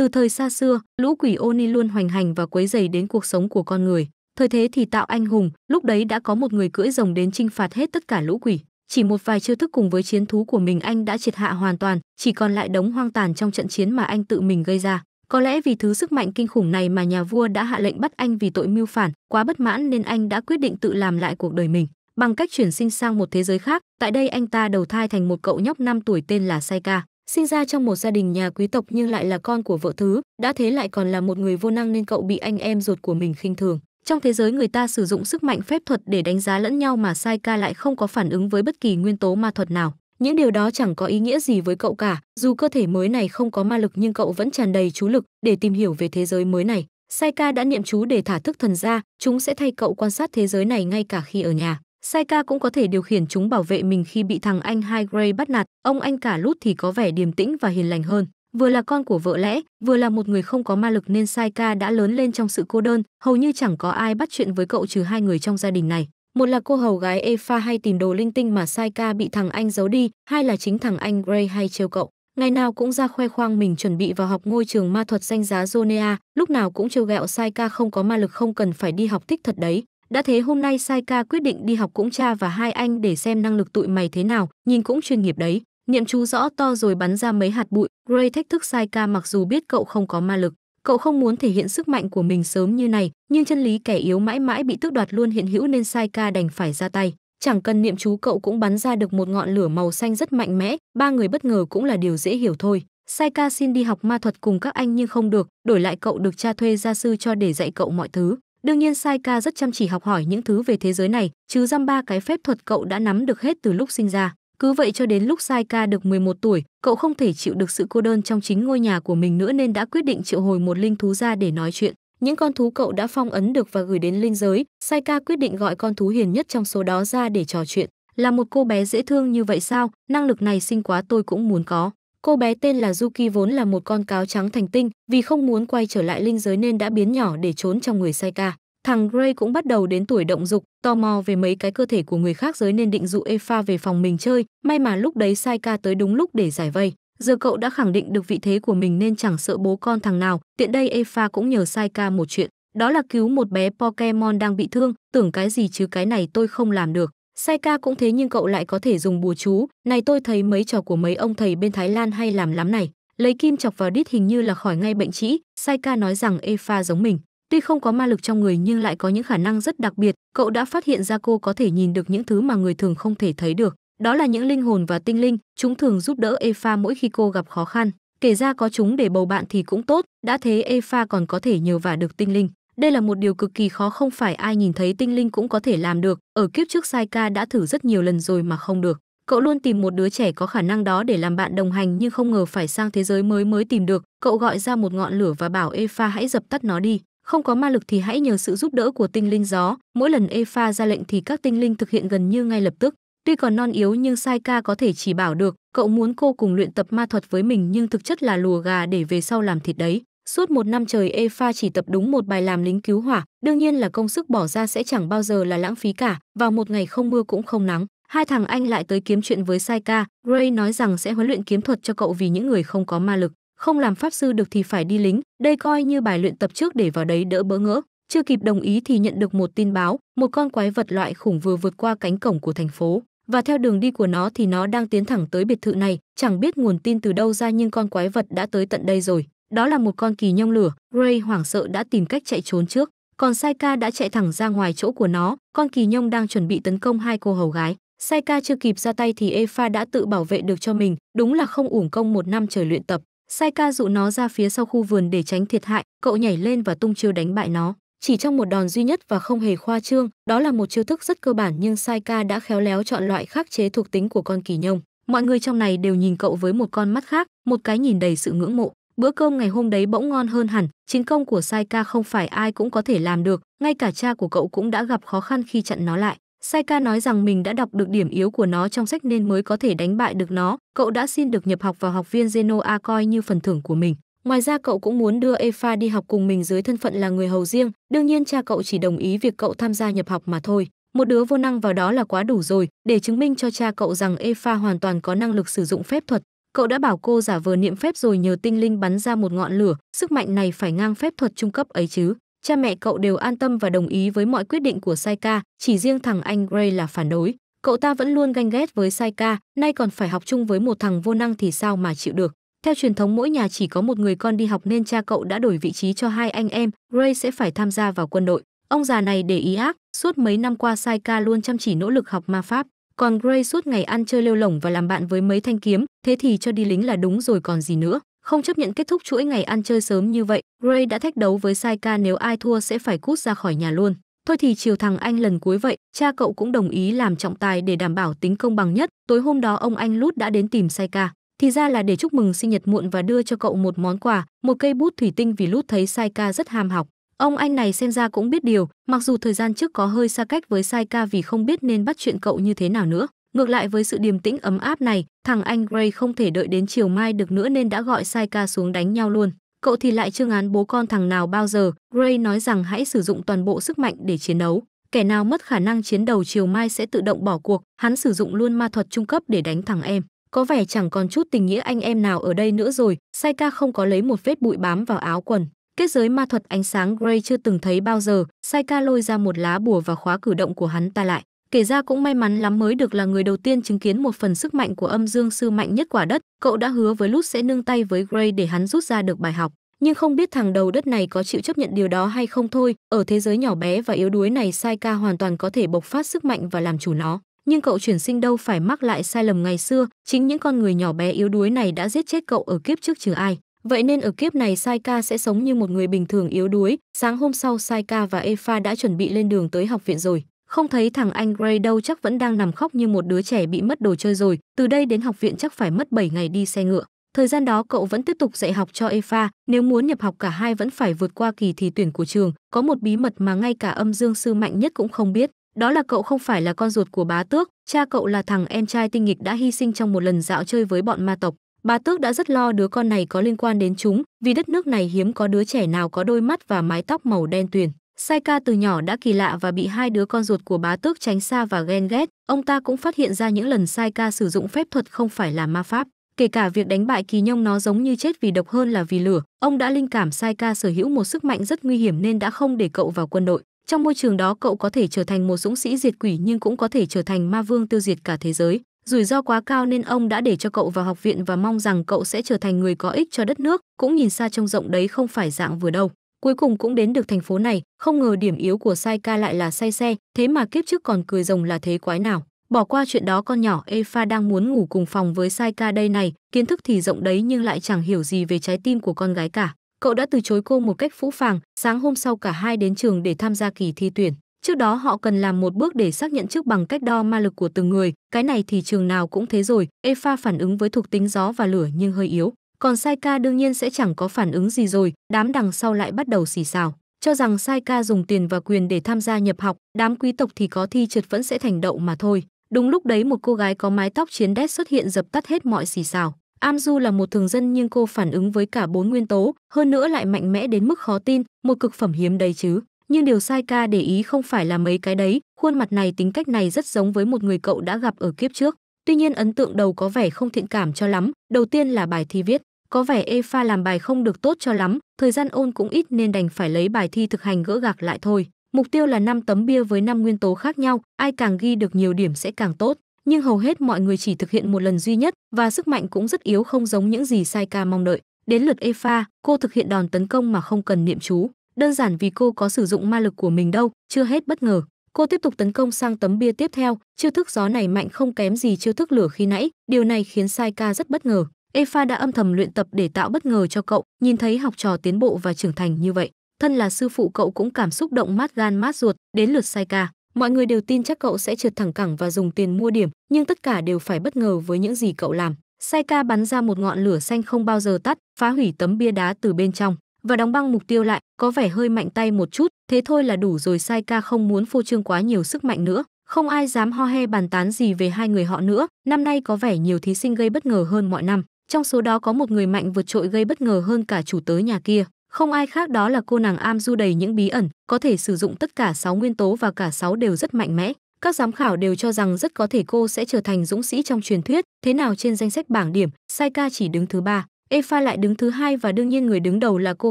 Từ thời xa xưa, lũ quỷ Oni luôn hoành hành và quấy dày đến cuộc sống của con người. Thời thế thì tạo anh hùng, lúc đấy đã có một người cưỡi rồng đến chinh phạt hết tất cả lũ quỷ. Chỉ một vài chiêu thức cùng với chiến thú của mình anh đã triệt hạ hoàn toàn, chỉ còn lại đống hoang tàn trong trận chiến mà anh tự mình gây ra. Có lẽ vì thứ sức mạnh kinh khủng này mà nhà vua đã hạ lệnh bắt anh vì tội mưu phản, quá bất mãn nên anh đã quyết định tự làm lại cuộc đời mình bằng cách chuyển sinh sang một thế giới khác. Tại đây anh ta đầu thai thành một cậu nhóc 5 tuổi tên là Saika sinh ra trong một gia đình nhà quý tộc nhưng lại là con của vợ thứ, đã thế lại còn là một người vô năng nên cậu bị anh em ruột của mình khinh thường. Trong thế giới người ta sử dụng sức mạnh phép thuật để đánh giá lẫn nhau mà Sai Ca lại không có phản ứng với bất kỳ nguyên tố ma thuật nào. Những điều đó chẳng có ý nghĩa gì với cậu cả, dù cơ thể mới này không có ma lực nhưng cậu vẫn tràn đầy chú lực để tìm hiểu về thế giới mới này. Sai Ca đã niệm chú để thả thức thần ra, chúng sẽ thay cậu quan sát thế giới này ngay cả khi ở nhà. Saika cũng có thể điều khiển chúng bảo vệ mình khi bị thằng anh Hai Gray bắt nạt. Ông anh cả Lút thì có vẻ điềm tĩnh và hiền lành hơn. Vừa là con của vợ lẽ, vừa là một người không có ma lực nên Saika đã lớn lên trong sự cô đơn, hầu như chẳng có ai bắt chuyện với cậu trừ hai người trong gia đình này. Một là cô hầu gái Efa hay tìm đồ linh tinh mà Saika bị thằng anh giấu đi, hai là chính thằng anh Gray hay trêu cậu. Ngày nào cũng ra khoe khoang mình chuẩn bị vào học ngôi trường ma thuật danh giá Zonea, lúc nào cũng trêu ghẹo Saika không có ma lực không cần phải đi học thích thật đấy. Đã thế hôm nay Sai Ca quyết định đi học cũng cha và hai anh để xem năng lực tụi mày thế nào, nhìn cũng chuyên nghiệp đấy. Niệm chú rõ to rồi bắn ra mấy hạt bụi, Gray thách thức Sai Ca mặc dù biết cậu không có ma lực. Cậu không muốn thể hiện sức mạnh của mình sớm như này, nhưng chân lý kẻ yếu mãi mãi bị tước đoạt luôn hiện hữu nên Sai Ca đành phải ra tay. Chẳng cần niệm chú cậu cũng bắn ra được một ngọn lửa màu xanh rất mạnh mẽ, ba người bất ngờ cũng là điều dễ hiểu thôi. Sai ca xin đi học ma thuật cùng các anh nhưng không được, đổi lại cậu được cha thuê gia sư cho để dạy cậu mọi thứ. Đương nhiên Sai Ca rất chăm chỉ học hỏi những thứ về thế giới này, chứ dăm ba cái phép thuật cậu đã nắm được hết từ lúc sinh ra. Cứ vậy cho đến lúc Sai Ca được 11 tuổi, cậu không thể chịu được sự cô đơn trong chính ngôi nhà của mình nữa nên đã quyết định triệu hồi một linh thú ra để nói chuyện. Những con thú cậu đã phong ấn được và gửi đến linh giới, Sai Ca quyết định gọi con thú hiền nhất trong số đó ra để trò chuyện. Là một cô bé dễ thương như vậy sao, năng lực này sinh quá tôi cũng muốn có. Cô bé tên là Yuki vốn là một con cáo trắng thành tinh, vì không muốn quay trở lại linh giới nên đã biến nhỏ để trốn trong người Saika. Thằng Gray cũng bắt đầu đến tuổi động dục, tò mò về mấy cái cơ thể của người khác giới nên định dụ Efa về phòng mình chơi, may mà lúc đấy Saika tới đúng lúc để giải vây. Giờ cậu đã khẳng định được vị thế của mình nên chẳng sợ bố con thằng nào, tiện đây Efa cũng nhờ Saika một chuyện, đó là cứu một bé Pokemon đang bị thương, tưởng cái gì chứ cái này tôi không làm được. Sai ca cũng thế nhưng cậu lại có thể dùng bùa chú, này tôi thấy mấy trò của mấy ông thầy bên Thái Lan hay làm lắm này. Lấy kim chọc vào đít hình như là khỏi ngay bệnh trĩ, Sai ca nói rằng Efa giống mình. Tuy không có ma lực trong người nhưng lại có những khả năng rất đặc biệt, cậu đã phát hiện ra cô có thể nhìn được những thứ mà người thường không thể thấy được. Đó là những linh hồn và tinh linh, chúng thường giúp đỡ Efa mỗi khi cô gặp khó khăn. Kể ra có chúng để bầu bạn thì cũng tốt, đã thế Efa còn có thể nhờ vả được tinh linh. Đây là một điều cực kỳ khó không phải ai nhìn thấy tinh linh cũng có thể làm được, ở kiếp trước Sai Ca đã thử rất nhiều lần rồi mà không được. Cậu luôn tìm một đứa trẻ có khả năng đó để làm bạn đồng hành nhưng không ngờ phải sang thế giới mới mới tìm được. Cậu gọi ra một ngọn lửa và bảo Efa hãy dập tắt nó đi. Không có ma lực thì hãy nhờ sự giúp đỡ của tinh linh gió. Mỗi lần Efa ra lệnh thì các tinh linh thực hiện gần như ngay lập tức. Tuy còn non yếu nhưng Sai Ca có thể chỉ bảo được, cậu muốn cô cùng luyện tập ma thuật với mình nhưng thực chất là lùa gà để về sau làm thịt đấy. Suốt một năm trời Efa chỉ tập đúng một bài làm lính cứu hỏa, đương nhiên là công sức bỏ ra sẽ chẳng bao giờ là lãng phí cả, vào một ngày không mưa cũng không nắng. Hai thằng anh lại tới kiếm chuyện với Saika, Gray nói rằng sẽ huấn luyện kiếm thuật cho cậu vì những người không có ma lực, không làm pháp sư được thì phải đi lính, đây coi như bài luyện tập trước để vào đấy đỡ bỡ ngỡ. Chưa kịp đồng ý thì nhận được một tin báo, một con quái vật loại khủng vừa vượt qua cánh cổng của thành phố và theo đường đi của nó thì nó đang tiến thẳng tới biệt thự này, chẳng biết nguồn tin từ đâu ra nhưng con quái vật đã tới tận đây rồi đó là một con kỳ nhông lửa Ray hoảng sợ đã tìm cách chạy trốn trước còn saika đã chạy thẳng ra ngoài chỗ của nó con kỳ nhông đang chuẩn bị tấn công hai cô hầu gái saika chưa kịp ra tay thì efa đã tự bảo vệ được cho mình đúng là không uổng công một năm trời luyện tập saika dụ nó ra phía sau khu vườn để tránh thiệt hại cậu nhảy lên và tung chiêu đánh bại nó chỉ trong một đòn duy nhất và không hề khoa trương đó là một chiêu thức rất cơ bản nhưng saika đã khéo léo chọn loại khắc chế thuộc tính của con kỳ nhông mọi người trong này đều nhìn cậu với một con mắt khác một cái nhìn đầy sự ngưỡng mộ Bữa cơm ngày hôm đấy bỗng ngon hơn hẳn, chiến công của Sai Ca không phải ai cũng có thể làm được, ngay cả cha của cậu cũng đã gặp khó khăn khi chặn nó lại. Sai Ca nói rằng mình đã đọc được điểm yếu của nó trong sách nên mới có thể đánh bại được nó, cậu đã xin được nhập học vào học viên Genoa coi như phần thưởng của mình. Ngoài ra cậu cũng muốn đưa Efa đi học cùng mình dưới thân phận là người hầu riêng, đương nhiên cha cậu chỉ đồng ý việc cậu tham gia nhập học mà thôi. Một đứa vô năng vào đó là quá đủ rồi, để chứng minh cho cha cậu rằng Efa hoàn toàn có năng lực sử dụng phép thuật, Cậu đã bảo cô giả vờ niệm phép rồi nhờ tinh linh bắn ra một ngọn lửa, sức mạnh này phải ngang phép thuật trung cấp ấy chứ. Cha mẹ cậu đều an tâm và đồng ý với mọi quyết định của Saika, chỉ riêng thằng anh Gray là phản đối. Cậu ta vẫn luôn ganh ghét với Saika, nay còn phải học chung với một thằng vô năng thì sao mà chịu được. Theo truyền thống mỗi nhà chỉ có một người con đi học nên cha cậu đã đổi vị trí cho hai anh em, Gray sẽ phải tham gia vào quân đội. Ông già này để ý ác, suốt mấy năm qua Saika luôn chăm chỉ nỗ lực học ma pháp, còn Gray suốt ngày ăn chơi lêu lỏng và làm bạn với mấy thanh kiếm, thế thì cho đi lính là đúng rồi còn gì nữa. Không chấp nhận kết thúc chuỗi ngày ăn chơi sớm như vậy, Gray đã thách đấu với Saika nếu ai thua sẽ phải cút ra khỏi nhà luôn. Thôi thì chiều thằng anh lần cuối vậy, cha cậu cũng đồng ý làm trọng tài để đảm bảo tính công bằng nhất. Tối hôm đó ông anh Lút đã đến tìm Saika. Thì ra là để chúc mừng sinh nhật muộn và đưa cho cậu một món quà, một cây bút thủy tinh vì Lút thấy Saika rất ham học. Ông anh này xem ra cũng biết điều, mặc dù thời gian trước có hơi xa cách với Sai Ca vì không biết nên bắt chuyện cậu như thế nào nữa. Ngược lại với sự điềm tĩnh ấm áp này, thằng anh Gray không thể đợi đến chiều mai được nữa nên đã gọi Sai Ca xuống đánh nhau luôn. Cậu thì lại chương án bố con thằng nào bao giờ, Gray nói rằng hãy sử dụng toàn bộ sức mạnh để chiến đấu. Kẻ nào mất khả năng chiến đầu chiều mai sẽ tự động bỏ cuộc, hắn sử dụng luôn ma thuật trung cấp để đánh thằng em. Có vẻ chẳng còn chút tình nghĩa anh em nào ở đây nữa rồi, Sai Ca không có lấy một vết bụi bám vào áo quần. Kết giới ma thuật ánh sáng Gray chưa từng thấy bao giờ, Saika lôi ra một lá bùa và khóa cử động của hắn ta lại. Kể ra cũng may mắn lắm mới được là người đầu tiên chứng kiến một phần sức mạnh của âm dương sư mạnh nhất quả đất, cậu đã hứa với Lút sẽ nương tay với Gray để hắn rút ra được bài học. Nhưng không biết thằng đầu đất này có chịu chấp nhận điều đó hay không thôi, ở thế giới nhỏ bé và yếu đuối này Saika hoàn toàn có thể bộc phát sức mạnh và làm chủ nó. Nhưng cậu chuyển sinh đâu phải mắc lại sai lầm ngày xưa, chính những con người nhỏ bé yếu đuối này đã giết chết cậu ở kiếp trước chứ ai. Vậy nên ở kiếp này Saika sẽ sống như một người bình thường yếu đuối. Sáng hôm sau Saika và Efa đã chuẩn bị lên đường tới học viện rồi. Không thấy thằng anh Gray đâu chắc vẫn đang nằm khóc như một đứa trẻ bị mất đồ chơi rồi. Từ đây đến học viện chắc phải mất 7 ngày đi xe ngựa. Thời gian đó cậu vẫn tiếp tục dạy học cho Efa, nếu muốn nhập học cả hai vẫn phải vượt qua kỳ thi tuyển của trường, có một bí mật mà ngay cả âm dương sư mạnh nhất cũng không biết. Đó là cậu không phải là con ruột của bá tước, cha cậu là thằng em trai tinh nghịch đã hy sinh trong một lần dạo chơi với bọn ma tộc. Bà Tước đã rất lo đứa con này có liên quan đến chúng, vì đất nước này hiếm có đứa trẻ nào có đôi mắt và mái tóc màu đen tuyền. Sai ca từ nhỏ đã kỳ lạ và bị hai đứa con ruột của bá tước tránh xa và ghen ghét. Ông ta cũng phát hiện ra những lần Sai ca sử dụng phép thuật không phải là ma pháp. Kể cả việc đánh bại kỳ nhông nó giống như chết vì độc hơn là vì lửa, ông đã linh cảm Sai ca sở hữu một sức mạnh rất nguy hiểm nên đã không để cậu vào quân đội. Trong môi trường đó cậu có thể trở thành một dũng sĩ diệt quỷ nhưng cũng có thể trở thành ma vương tiêu diệt cả thế giới. Rủi ro quá cao nên ông đã để cho cậu vào học viện và mong rằng cậu sẽ trở thành người có ích cho đất nước, cũng nhìn xa trông rộng đấy không phải dạng vừa đâu. Cuối cùng cũng đến được thành phố này, không ngờ điểm yếu của Sai Ca lại là say xe, thế mà kiếp trước còn cười rồng là thế quái nào. Bỏ qua chuyện đó con nhỏ Efa đang muốn ngủ cùng phòng với Sai Ca đây này, kiến thức thì rộng đấy nhưng lại chẳng hiểu gì về trái tim của con gái cả. Cậu đã từ chối cô một cách phũ phàng, sáng hôm sau cả hai đến trường để tham gia kỳ thi tuyển. Trước đó họ cần làm một bước để xác nhận trước bằng cách đo ma lực của từng người, cái này thì trường nào cũng thế rồi, Efa phản ứng với thuộc tính gió và lửa nhưng hơi yếu, còn Saika đương nhiên sẽ chẳng có phản ứng gì rồi, đám đằng sau lại bắt đầu xì xào. Cho rằng Saika dùng tiền và quyền để tham gia nhập học, đám quý tộc thì có thi trượt vẫn sẽ thành đậu mà thôi. Đúng lúc đấy một cô gái có mái tóc chiến đét xuất hiện dập tắt hết mọi xì xào. Amju là một thường dân nhưng cô phản ứng với cả bốn nguyên tố, hơn nữa lại mạnh mẽ đến mức khó tin, một cực phẩm hiếm đấy chứ nhưng điều sai ca để ý không phải là mấy cái đấy, khuôn mặt này tính cách này rất giống với một người cậu đã gặp ở kiếp trước. Tuy nhiên ấn tượng đầu có vẻ không thiện cảm cho lắm, đầu tiên là bài thi viết, có vẻ Efa làm bài không được tốt cho lắm, thời gian ôn cũng ít nên đành phải lấy bài thi thực hành gỡ gạc lại thôi. Mục tiêu là năm tấm bia với năm nguyên tố khác nhau, ai càng ghi được nhiều điểm sẽ càng tốt, nhưng hầu hết mọi người chỉ thực hiện một lần duy nhất và sức mạnh cũng rất yếu không giống những gì Sai Ca mong đợi. Đến lượt Efa, cô thực hiện đòn tấn công mà không cần niệm chú. Đơn giản vì cô có sử dụng ma lực của mình đâu, chưa hết bất ngờ. Cô tiếp tục tấn công sang tấm bia tiếp theo, chiêu thức gió này mạnh không kém gì chiêu thức lửa khi nãy, điều này khiến Sai Ca rất bất ngờ. Efa đã âm thầm luyện tập để tạo bất ngờ cho cậu, nhìn thấy học trò tiến bộ và trưởng thành như vậy, thân là sư phụ cậu cũng cảm xúc động mát gan mát ruột, đến lượt Sai Ca, mọi người đều tin chắc cậu sẽ trượt thẳng cẳng và dùng tiền mua điểm, nhưng tất cả đều phải bất ngờ với những gì cậu làm. Sai Ca bắn ra một ngọn lửa xanh không bao giờ tắt, phá hủy tấm bia đá từ bên trong và đóng băng mục tiêu lại, có vẻ hơi mạnh tay một chút, thế thôi là đủ rồi Sai Ca không muốn phô trương quá nhiều sức mạnh nữa, không ai dám ho he bàn tán gì về hai người họ nữa, năm nay có vẻ nhiều thí sinh gây bất ngờ hơn mọi năm, trong số đó có một người mạnh vượt trội gây bất ngờ hơn cả chủ tớ nhà kia. Không ai khác đó là cô nàng am du đầy những bí ẩn, có thể sử dụng tất cả 6 nguyên tố và cả 6 đều rất mạnh mẽ. Các giám khảo đều cho rằng rất có thể cô sẽ trở thành dũng sĩ trong truyền thuyết, thế nào trên danh sách bảng điểm, sai ca chỉ đứng thứ ba. Efa lại đứng thứ hai và đương nhiên người đứng đầu là cô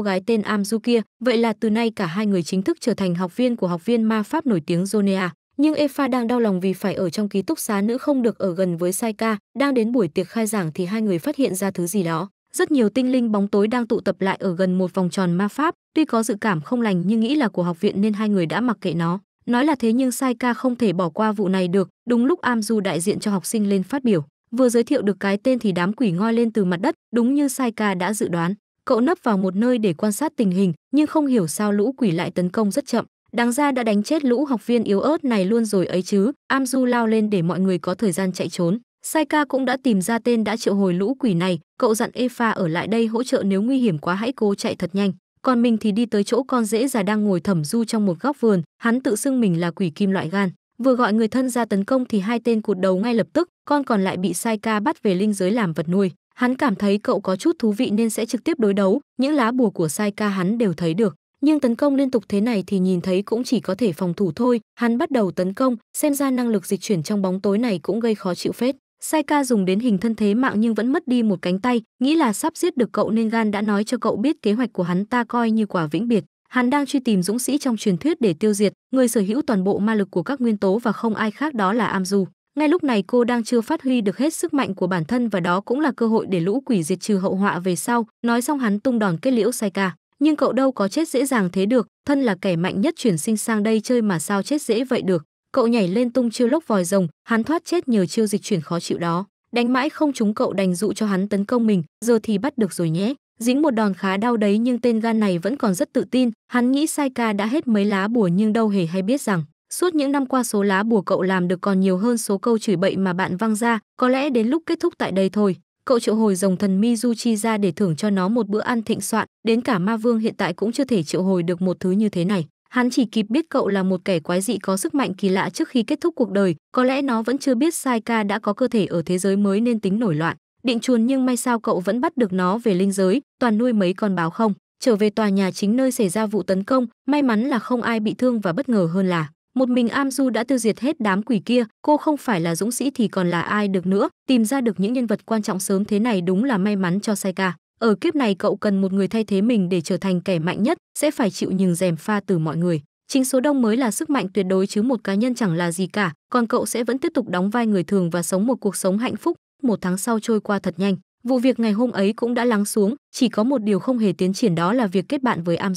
gái tên Amju kia, vậy là từ nay cả hai người chính thức trở thành học viên của học viên ma pháp nổi tiếng Zonea. Nhưng Efa đang đau lòng vì phải ở trong ký túc xá nữ không được ở gần với Saika, đang đến buổi tiệc khai giảng thì hai người phát hiện ra thứ gì đó. Rất nhiều tinh linh bóng tối đang tụ tập lại ở gần một vòng tròn ma pháp, tuy có dự cảm không lành nhưng nghĩ là của học viện nên hai người đã mặc kệ nó. Nói là thế nhưng Saika không thể bỏ qua vụ này được, đúng lúc Amju đại diện cho học sinh lên phát biểu. Vừa giới thiệu được cái tên thì đám quỷ ngoi lên từ mặt đất, đúng như Sai Ca đã dự đoán. Cậu nấp vào một nơi để quan sát tình hình, nhưng không hiểu sao lũ quỷ lại tấn công rất chậm. Đáng ra đã đánh chết lũ học viên yếu ớt này luôn rồi ấy chứ. Amzu lao lên để mọi người có thời gian chạy trốn. Sai Ca cũng đã tìm ra tên đã triệu hồi lũ quỷ này, cậu dặn Efa ở lại đây hỗ trợ nếu nguy hiểm quá hãy cố chạy thật nhanh. Còn mình thì đi tới chỗ con dễ già đang ngồi thẩm du trong một góc vườn, hắn tự xưng mình là quỷ kim loại gan vừa gọi người thân ra tấn công thì hai tên cụt đầu ngay lập tức con còn lại bị sai ca bắt về linh giới làm vật nuôi hắn cảm thấy cậu có chút thú vị nên sẽ trực tiếp đối đấu những lá bùa của sai ca hắn đều thấy được nhưng tấn công liên tục thế này thì nhìn thấy cũng chỉ có thể phòng thủ thôi hắn bắt đầu tấn công xem ra năng lực dịch chuyển trong bóng tối này cũng gây khó chịu phết sai ca dùng đến hình thân thế mạng nhưng vẫn mất đi một cánh tay nghĩ là sắp giết được cậu nên gan đã nói cho cậu biết kế hoạch của hắn ta coi như quả vĩnh biệt Hắn đang truy tìm dũng sĩ trong truyền thuyết để tiêu diệt, người sở hữu toàn bộ ma lực của các nguyên tố và không ai khác đó là Amzu. Ngay lúc này cô đang chưa phát huy được hết sức mạnh của bản thân và đó cũng là cơ hội để lũ quỷ diệt trừ hậu họa về sau. Nói xong hắn tung đòn kết liễu sai ca. Nhưng cậu đâu có chết dễ dàng thế được, thân là kẻ mạnh nhất chuyển sinh sang đây chơi mà sao chết dễ vậy được. Cậu nhảy lên tung chiêu lốc vòi rồng, hắn thoát chết nhờ chiêu dịch chuyển khó chịu đó. Đánh mãi không trúng cậu đành dụ cho hắn tấn công mình, giờ thì bắt được rồi nhé. Dính một đòn khá đau đấy nhưng tên gan này vẫn còn rất tự tin, hắn nghĩ Sai Ca đã hết mấy lá bùa nhưng đâu hề hay biết rằng, suốt những năm qua số lá bùa cậu làm được còn nhiều hơn số câu chửi bậy mà bạn văng ra, có lẽ đến lúc kết thúc tại đây thôi. Cậu triệu hồi rồng thần Mizuchi ra để thưởng cho nó một bữa ăn thịnh soạn, đến cả ma vương hiện tại cũng chưa thể triệu hồi được một thứ như thế này. Hắn chỉ kịp biết cậu là một kẻ quái dị có sức mạnh kỳ lạ trước khi kết thúc cuộc đời, có lẽ nó vẫn chưa biết Sai Ca đã có cơ thể ở thế giới mới nên tính nổi loạn định chuồn nhưng may sao cậu vẫn bắt được nó về linh giới, toàn nuôi mấy con báo không. Trở về tòa nhà chính nơi xảy ra vụ tấn công, may mắn là không ai bị thương và bất ngờ hơn là một mình Am Du đã tiêu diệt hết đám quỷ kia, cô không phải là dũng sĩ thì còn là ai được nữa, tìm ra được những nhân vật quan trọng sớm thế này đúng là may mắn cho Sai Ca Ở kiếp này cậu cần một người thay thế mình để trở thành kẻ mạnh nhất, sẽ phải chịu nhường rèm pha từ mọi người. Chính số đông mới là sức mạnh tuyệt đối chứ một cá nhân chẳng là gì cả, còn cậu sẽ vẫn tiếp tục đóng vai người thường và sống một cuộc sống hạnh phúc, một tháng sau trôi qua thật nhanh vụ việc ngày hôm ấy cũng đã lắng xuống chỉ có một điều không hề tiến triển đó là việc kết bạn với am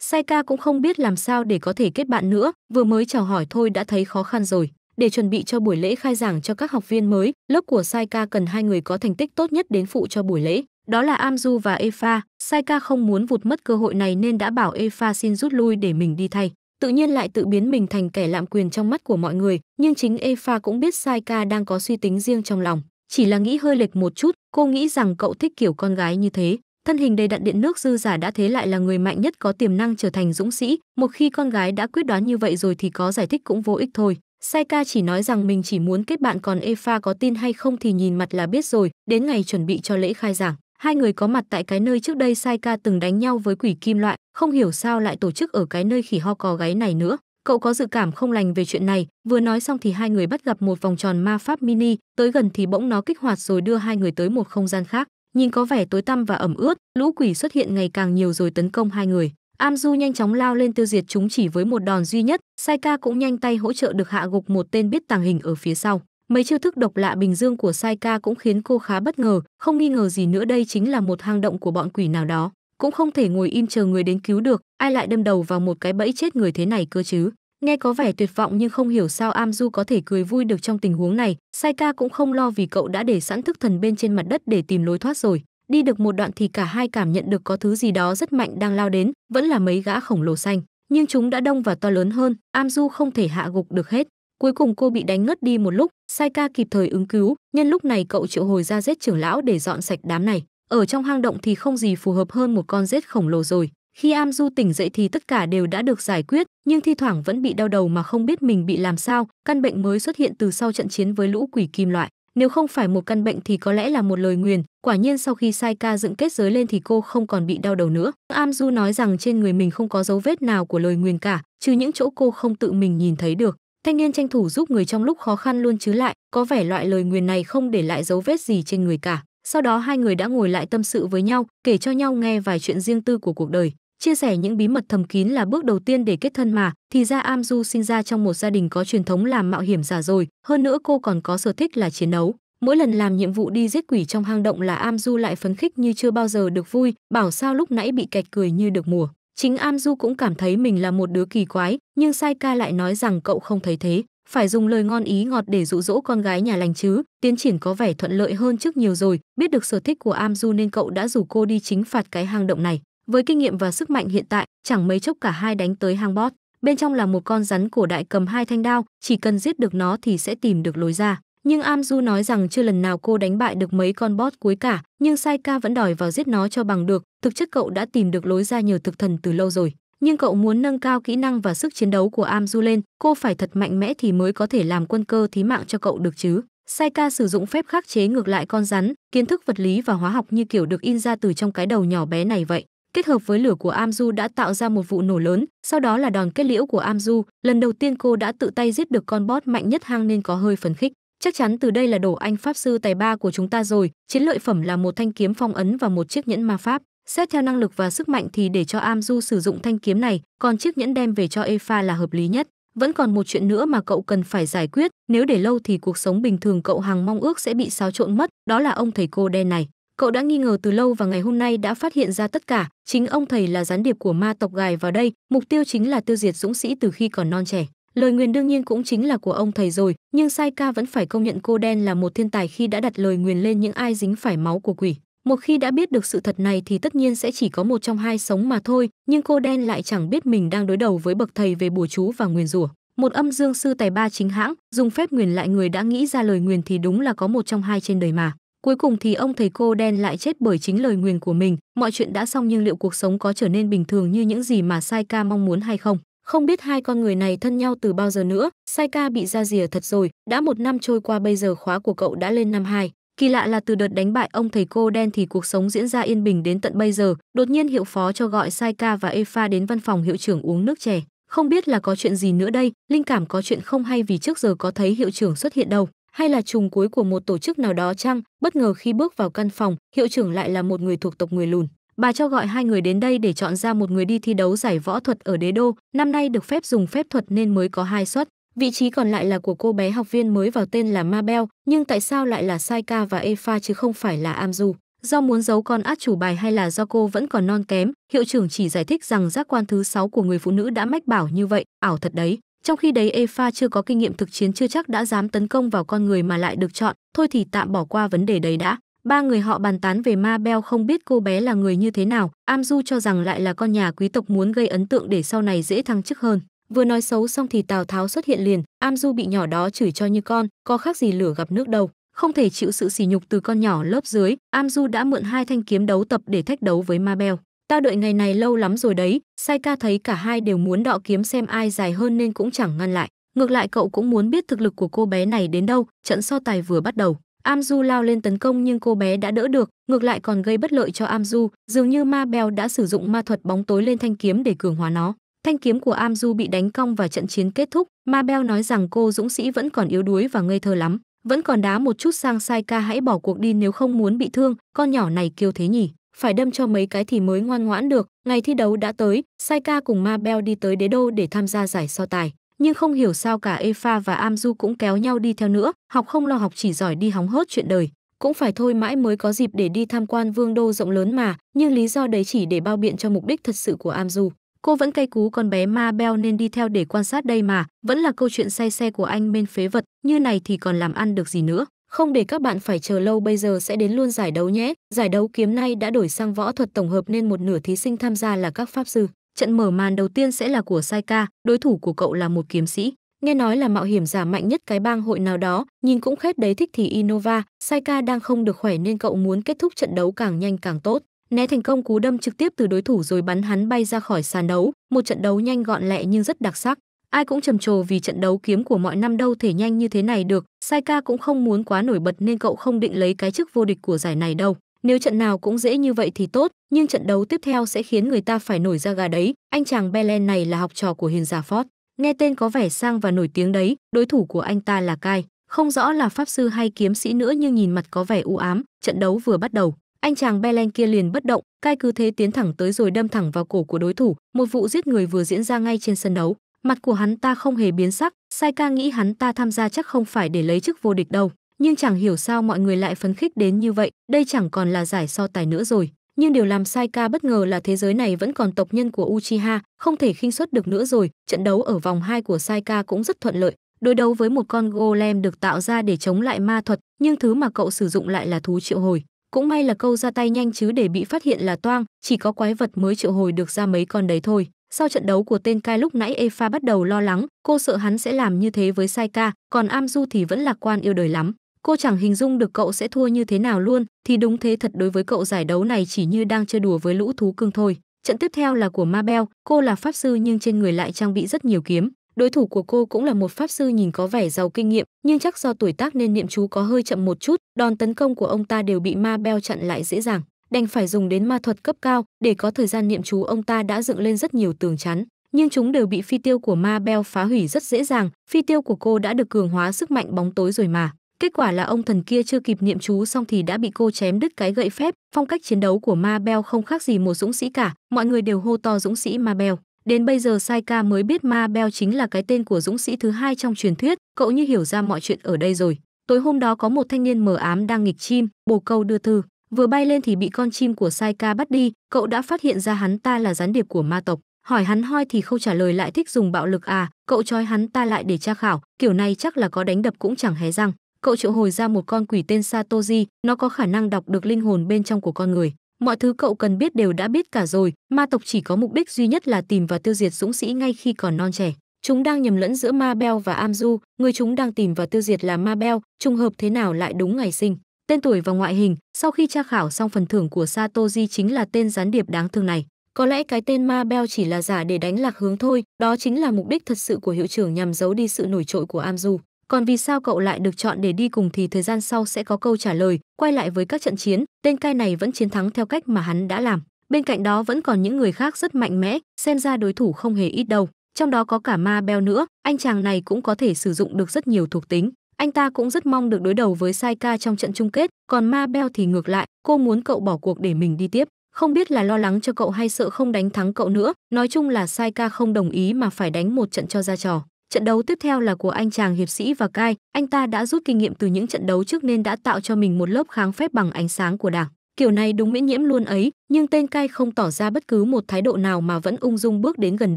Saika cũng không biết làm sao để có thể kết bạn nữa vừa mới chào hỏi thôi đã thấy khó khăn rồi để chuẩn bị cho buổi lễ khai giảng cho các học viên mới lớp của Saika cần hai người có thành tích tốt nhất đến phụ cho buổi lễ đó là amju và efa Saika không muốn vụt mất cơ hội này nên đã bảo efa xin rút lui để mình đi thay tự nhiên lại tự biến mình thành kẻ lạm quyền trong mắt của mọi người nhưng chính efa cũng biết Saika đang có suy tính riêng trong lòng chỉ là nghĩ hơi lệch một chút cô nghĩ rằng cậu thích kiểu con gái như thế thân hình đầy đặn điện nước dư giả đã thế lại là người mạnh nhất có tiềm năng trở thành dũng sĩ một khi con gái đã quyết đoán như vậy rồi thì có giải thích cũng vô ích thôi Saika chỉ nói rằng mình chỉ muốn kết bạn còn efa có tin hay không thì nhìn mặt là biết rồi đến ngày chuẩn bị cho lễ khai giảng hai người có mặt tại cái nơi trước đây Saika từng đánh nhau với quỷ kim loại không hiểu sao lại tổ chức ở cái nơi khỉ ho cò gáy này nữa cậu có dự cảm không lành về chuyện này vừa nói xong thì hai người bắt gặp một vòng tròn ma pháp mini tới gần thì bỗng nó kích hoạt rồi đưa hai người tới một không gian khác nhìn có vẻ tối tăm và ẩm ướt lũ quỷ xuất hiện ngày càng nhiều rồi tấn công hai người am du nhanh chóng lao lên tiêu diệt chúng chỉ với một đòn duy nhất sai ca cũng nhanh tay hỗ trợ được hạ gục một tên biết tàng hình ở phía sau mấy chiêu thức độc lạ bình dương của sai ca cũng khiến cô khá bất ngờ không nghi ngờ gì nữa đây chính là một hang động của bọn quỷ nào đó cũng không thể ngồi im chờ người đến cứu được, ai lại đâm đầu vào một cái bẫy chết người thế này cơ chứ. Nghe có vẻ tuyệt vọng nhưng không hiểu sao Am có thể cười vui được trong tình huống này, Sai Ca cũng không lo vì cậu đã để sẵn thức thần bên trên mặt đất để tìm lối thoát rồi. Đi được một đoạn thì cả hai cảm nhận được có thứ gì đó rất mạnh đang lao đến, vẫn là mấy gã khổng lồ xanh, nhưng chúng đã đông và to lớn hơn, Am không thể hạ gục được hết. Cuối cùng cô bị đánh ngất đi một lúc, Sai Ca kịp thời ứng cứu, nhân lúc này cậu triệu hồi ra giết trưởng lão để dọn sạch đám này ở trong hang động thì không gì phù hợp hơn một con rết khổng lồ rồi khi am du tỉnh dậy thì tất cả đều đã được giải quyết nhưng thi thoảng vẫn bị đau đầu mà không biết mình bị làm sao căn bệnh mới xuất hiện từ sau trận chiến với lũ quỷ kim loại nếu không phải một căn bệnh thì có lẽ là một lời nguyền quả nhiên sau khi sai ca dựng kết giới lên thì cô không còn bị đau đầu nữa am du nói rằng trên người mình không có dấu vết nào của lời nguyền cả trừ những chỗ cô không tự mình nhìn thấy được thanh niên tranh thủ giúp người trong lúc khó khăn luôn chứ lại có vẻ loại lời nguyền này không để lại dấu vết gì trên người cả sau đó hai người đã ngồi lại tâm sự với nhau, kể cho nhau nghe vài chuyện riêng tư của cuộc đời. Chia sẻ những bí mật thầm kín là bước đầu tiên để kết thân mà, thì ra Amju sinh ra trong một gia đình có truyền thống làm mạo hiểm giả rồi, hơn nữa cô còn có sở thích là chiến đấu. Mỗi lần làm nhiệm vụ đi giết quỷ trong hang động là Amju lại phấn khích như chưa bao giờ được vui, bảo sao lúc nãy bị kẹt cười như được mùa. Chính Amju cũng cảm thấy mình là một đứa kỳ quái, nhưng Sai Ca lại nói rằng cậu không thấy thế phải dùng lời ngon ý ngọt để dụ dỗ con gái nhà lành chứ tiến triển có vẻ thuận lợi hơn trước nhiều rồi biết được sở thích của amju nên cậu đã rủ cô đi chính phạt cái hang động này với kinh nghiệm và sức mạnh hiện tại chẳng mấy chốc cả hai đánh tới hang bót bên trong là một con rắn cổ đại cầm hai thanh đao chỉ cần giết được nó thì sẽ tìm được lối ra nhưng amju nói rằng chưa lần nào cô đánh bại được mấy con bót cuối cả nhưng saika vẫn đòi vào giết nó cho bằng được thực chất cậu đã tìm được lối ra nhờ thực thần từ lâu rồi nhưng cậu muốn nâng cao kỹ năng và sức chiến đấu của Amju lên, cô phải thật mạnh mẽ thì mới có thể làm quân cơ thí mạng cho cậu được chứ. Saika sử dụng phép khắc chế ngược lại con rắn, kiến thức vật lý và hóa học như kiểu được in ra từ trong cái đầu nhỏ bé này vậy. Kết hợp với lửa của Amju đã tạo ra một vụ nổ lớn, sau đó là đòn kết liễu của Amju, lần đầu tiên cô đã tự tay giết được con boss mạnh nhất hang nên có hơi phấn khích. Chắc chắn từ đây là đổ anh pháp sư tài ba của chúng ta rồi, chiến lợi phẩm là một thanh kiếm phong ấn và một chiếc nhẫn ma pháp. Xét theo năng lực và sức mạnh thì để cho Amju sử dụng thanh kiếm này, còn chiếc nhẫn đem về cho Efa là hợp lý nhất. Vẫn còn một chuyện nữa mà cậu cần phải giải quyết, nếu để lâu thì cuộc sống bình thường cậu hàng mong ước sẽ bị xáo trộn mất, đó là ông thầy cô đen này. Cậu đã nghi ngờ từ lâu và ngày hôm nay đã phát hiện ra tất cả, chính ông thầy là gián điệp của ma tộc gài vào đây, mục tiêu chính là tiêu diệt dũng sĩ từ khi còn non trẻ. Lời nguyền đương nhiên cũng chính là của ông thầy rồi, nhưng Sai Ca vẫn phải công nhận cô đen là một thiên tài khi đã đặt lời nguyền lên những ai dính phải máu của quỷ. Một khi đã biết được sự thật này thì tất nhiên sẽ chỉ có một trong hai sống mà thôi, nhưng cô đen lại chẳng biết mình đang đối đầu với bậc thầy về bùa chú và nguyền rủa. Một âm dương sư tài ba chính hãng, dùng phép nguyền lại người đã nghĩ ra lời nguyền thì đúng là có một trong hai trên đời mà. Cuối cùng thì ông thầy cô đen lại chết bởi chính lời nguyền của mình, mọi chuyện đã xong nhưng liệu cuộc sống có trở nên bình thường như những gì mà Sai mong muốn hay không? Không biết hai con người này thân nhau từ bao giờ nữa, Sai bị ra rìa thật rồi, đã một năm trôi qua bây giờ khóa của cậu đã lên năm hai. Kỳ lạ là từ đợt đánh bại ông thầy cô đen thì cuộc sống diễn ra yên bình đến tận bây giờ, đột nhiên hiệu phó cho gọi Saika và Efa đến văn phòng hiệu trưởng uống nước chè. Không biết là có chuyện gì nữa đây, linh cảm có chuyện không hay vì trước giờ có thấy hiệu trưởng xuất hiện đâu, hay là trùng cuối của một tổ chức nào đó chăng? Bất ngờ khi bước vào căn phòng, hiệu trưởng lại là một người thuộc tộc người lùn. Bà cho gọi hai người đến đây để chọn ra một người đi thi đấu giải võ thuật ở đế đô, năm nay được phép dùng phép thuật nên mới có hai suất. Vị trí còn lại là của cô bé học viên mới vào tên là Mabel, nhưng tại sao lại là Saika và Efa chứ không phải là Amju? Do muốn giấu con át chủ bài hay là do cô vẫn còn non kém, hiệu trưởng chỉ giải thích rằng giác quan thứ sáu của người phụ nữ đã mách bảo như vậy, ảo thật đấy. Trong khi đấy Efa chưa có kinh nghiệm thực chiến chưa chắc đã dám tấn công vào con người mà lại được chọn, thôi thì tạm bỏ qua vấn đề đấy đã. Ba người họ bàn tán về Mabel không biết cô bé là người như thế nào, Amju cho rằng lại là con nhà quý tộc muốn gây ấn tượng để sau này dễ thăng chức hơn. Vừa nói xấu xong thì Tào Tháo xuất hiện liền, Am Du bị nhỏ đó chửi cho như con, có khác gì lửa gặp nước đâu, không thể chịu sự sỉ nhục từ con nhỏ lớp dưới, Am Du đã mượn hai thanh kiếm đấu tập để thách đấu với Ma Beo. Tao đợi ngày này lâu lắm rồi đấy, Sai Ca thấy cả hai đều muốn đọ kiếm xem ai dài hơn nên cũng chẳng ngăn lại. Ngược lại cậu cũng muốn biết thực lực của cô bé này đến đâu, trận so tài vừa bắt đầu. am du lao lên tấn công nhưng cô bé đã đỡ được, ngược lại còn gây bất lợi cho am du dường như Ma Bell đã sử dụng ma thuật bóng tối lên thanh kiếm để cường hóa nó. Thanh kiếm của Amju bị đánh cong và trận chiến kết thúc, Mabel nói rằng cô dũng sĩ vẫn còn yếu đuối và ngây thơ lắm, vẫn còn đá một chút sang sai ca hãy bỏ cuộc đi nếu không muốn bị thương, con nhỏ này kiêu thế nhỉ, phải đâm cho mấy cái thì mới ngoan ngoãn được. Ngày thi đấu đã tới, sai ca cùng Mabel đi tới đế đô để tham gia giải so tài, nhưng không hiểu sao cả Efa và Amju cũng kéo nhau đi theo nữa, học không lo học chỉ giỏi đi hóng hớt chuyện đời cũng phải thôi mãi mới có dịp để đi tham quan vương đô rộng lớn mà, nhưng lý do đấy chỉ để bao biện cho mục đích thật sự của Amju. Cô vẫn cay cú con bé ma Bell nên đi theo để quan sát đây mà, vẫn là câu chuyện say xe của anh bên phế vật, như này thì còn làm ăn được gì nữa. Không để các bạn phải chờ lâu bây giờ sẽ đến luôn giải đấu nhé. Giải đấu kiếm nay đã đổi sang võ thuật tổng hợp nên một nửa thí sinh tham gia là các pháp sư. Trận mở màn đầu tiên sẽ là của Saika, đối thủ của cậu là một kiếm sĩ. Nghe nói là mạo hiểm giả mạnh nhất cái bang hội nào đó, nhìn cũng khét đấy thích thì Innova, Saika đang không được khỏe nên cậu muốn kết thúc trận đấu càng nhanh càng tốt né thành công cú đâm trực tiếp từ đối thủ rồi bắn hắn bay ra khỏi sàn đấu, một trận đấu nhanh gọn lẹ nhưng rất đặc sắc. Ai cũng trầm trồ vì trận đấu kiếm của mọi năm đâu thể nhanh như thế này được, Sai Ca cũng không muốn quá nổi bật nên cậu không định lấy cái chức vô địch của giải này đâu. Nếu trận nào cũng dễ như vậy thì tốt, nhưng trận đấu tiếp theo sẽ khiến người ta phải nổi ra gà đấy. Anh chàng Belen này là học trò của hiền giả Ford. Nghe tên có vẻ sang và nổi tiếng đấy, đối thủ của anh ta là Kai. Không rõ là pháp sư hay kiếm sĩ nữa nhưng nhìn mặt có vẻ u ám, trận đấu vừa bắt đầu anh chàng Belen kia liền bất động, cai cứ thế tiến thẳng tới rồi đâm thẳng vào cổ của đối thủ, một vụ giết người vừa diễn ra ngay trên sân đấu. Mặt của hắn ta không hề biến sắc, Sai ca nghĩ hắn ta tham gia chắc không phải để lấy chức vô địch đâu, nhưng chẳng hiểu sao mọi người lại phấn khích đến như vậy, đây chẳng còn là giải so tài nữa rồi. Nhưng điều làm Sai ca bất ngờ là thế giới này vẫn còn tộc nhân của Uchiha, không thể khinh suất được nữa rồi, trận đấu ở vòng 2 của Sai ca cũng rất thuận lợi, đối đấu với một con golem được tạo ra để chống lại ma thuật, nhưng thứ mà cậu sử dụng lại là thú triệu hồi. Cũng may là câu ra tay nhanh chứ để bị phát hiện là toang, chỉ có quái vật mới triệu hồi được ra mấy con đấy thôi. Sau trận đấu của tên cai lúc nãy Efa bắt đầu lo lắng, cô sợ hắn sẽ làm như thế với Sai Ca còn Amju thì vẫn lạc quan yêu đời lắm. Cô chẳng hình dung được cậu sẽ thua như thế nào luôn, thì đúng thế thật đối với cậu giải đấu này chỉ như đang chơi đùa với lũ thú cưng thôi. Trận tiếp theo là của Mabel, cô là pháp sư nhưng trên người lại trang bị rất nhiều kiếm, Đối thủ của cô cũng là một pháp sư nhìn có vẻ giàu kinh nghiệm, nhưng chắc do tuổi tác nên niệm chú có hơi chậm một chút, đòn tấn công của ông ta đều bị ma beo chặn lại dễ dàng, đành phải dùng đến ma thuật cấp cao, để có thời gian niệm chú ông ta đã dựng lên rất nhiều tường chắn, nhưng chúng đều bị phi tiêu của ma beo phá hủy rất dễ dàng, phi tiêu của cô đã được cường hóa sức mạnh bóng tối rồi mà. Kết quả là ông thần kia chưa kịp niệm chú xong thì đã bị cô chém đứt cái gậy phép, phong cách chiến đấu của Ma beo không khác gì một dũng sĩ cả, mọi người đều hô to dũng sĩ Ma beo. Đến bây giờ Sai Ca mới biết Ma Bell chính là cái tên của dũng sĩ thứ hai trong truyền thuyết, cậu như hiểu ra mọi chuyện ở đây rồi. Tối hôm đó có một thanh niên mờ ám đang nghịch chim, bồ câu đưa thư. Vừa bay lên thì bị con chim của Sai Ca bắt đi, cậu đã phát hiện ra hắn ta là gián điệp của ma tộc. Hỏi hắn hoi thì không trả lời lại thích dùng bạo lực à, cậu trói hắn ta lại để tra khảo, kiểu này chắc là có đánh đập cũng chẳng hé răng. Cậu triệu hồi ra một con quỷ tên Satoji, nó có khả năng đọc được linh hồn bên trong của con người mọi thứ cậu cần biết đều đã biết cả rồi ma tộc chỉ có mục đích duy nhất là tìm và tiêu diệt dũng sĩ ngay khi còn non trẻ chúng đang nhầm lẫn giữa ma Bell và amzu người chúng đang tìm và tiêu diệt là ma Bell. trùng hợp thế nào lại đúng ngày sinh tên tuổi và ngoại hình sau khi tra khảo xong phần thưởng của satoji chính là tên gián điệp đáng thương này có lẽ cái tên ma Bell chỉ là giả để đánh lạc hướng thôi đó chính là mục đích thật sự của hiệu trưởng nhằm giấu đi sự nổi trội của amzu còn vì sao cậu lại được chọn để đi cùng thì thời gian sau sẽ có câu trả lời, quay lại với các trận chiến, tên cai này vẫn chiến thắng theo cách mà hắn đã làm. Bên cạnh đó vẫn còn những người khác rất mạnh mẽ, xem ra đối thủ không hề ít đâu. Trong đó có cả ma beo nữa, anh chàng này cũng có thể sử dụng được rất nhiều thuộc tính. Anh ta cũng rất mong được đối đầu với Sai Ca trong trận chung kết, còn ma beo thì ngược lại, cô muốn cậu bỏ cuộc để mình đi tiếp. Không biết là lo lắng cho cậu hay sợ không đánh thắng cậu nữa, nói chung là Sai Ca không đồng ý mà phải đánh một trận cho ra trò. Trận đấu tiếp theo là của anh chàng hiệp sĩ và cai, anh ta đã rút kinh nghiệm từ những trận đấu trước nên đã tạo cho mình một lớp kháng phép bằng ánh sáng của đảng. Kiểu này đúng miễn nhiễm luôn ấy, nhưng tên cai không tỏ ra bất cứ một thái độ nào mà vẫn ung dung bước đến gần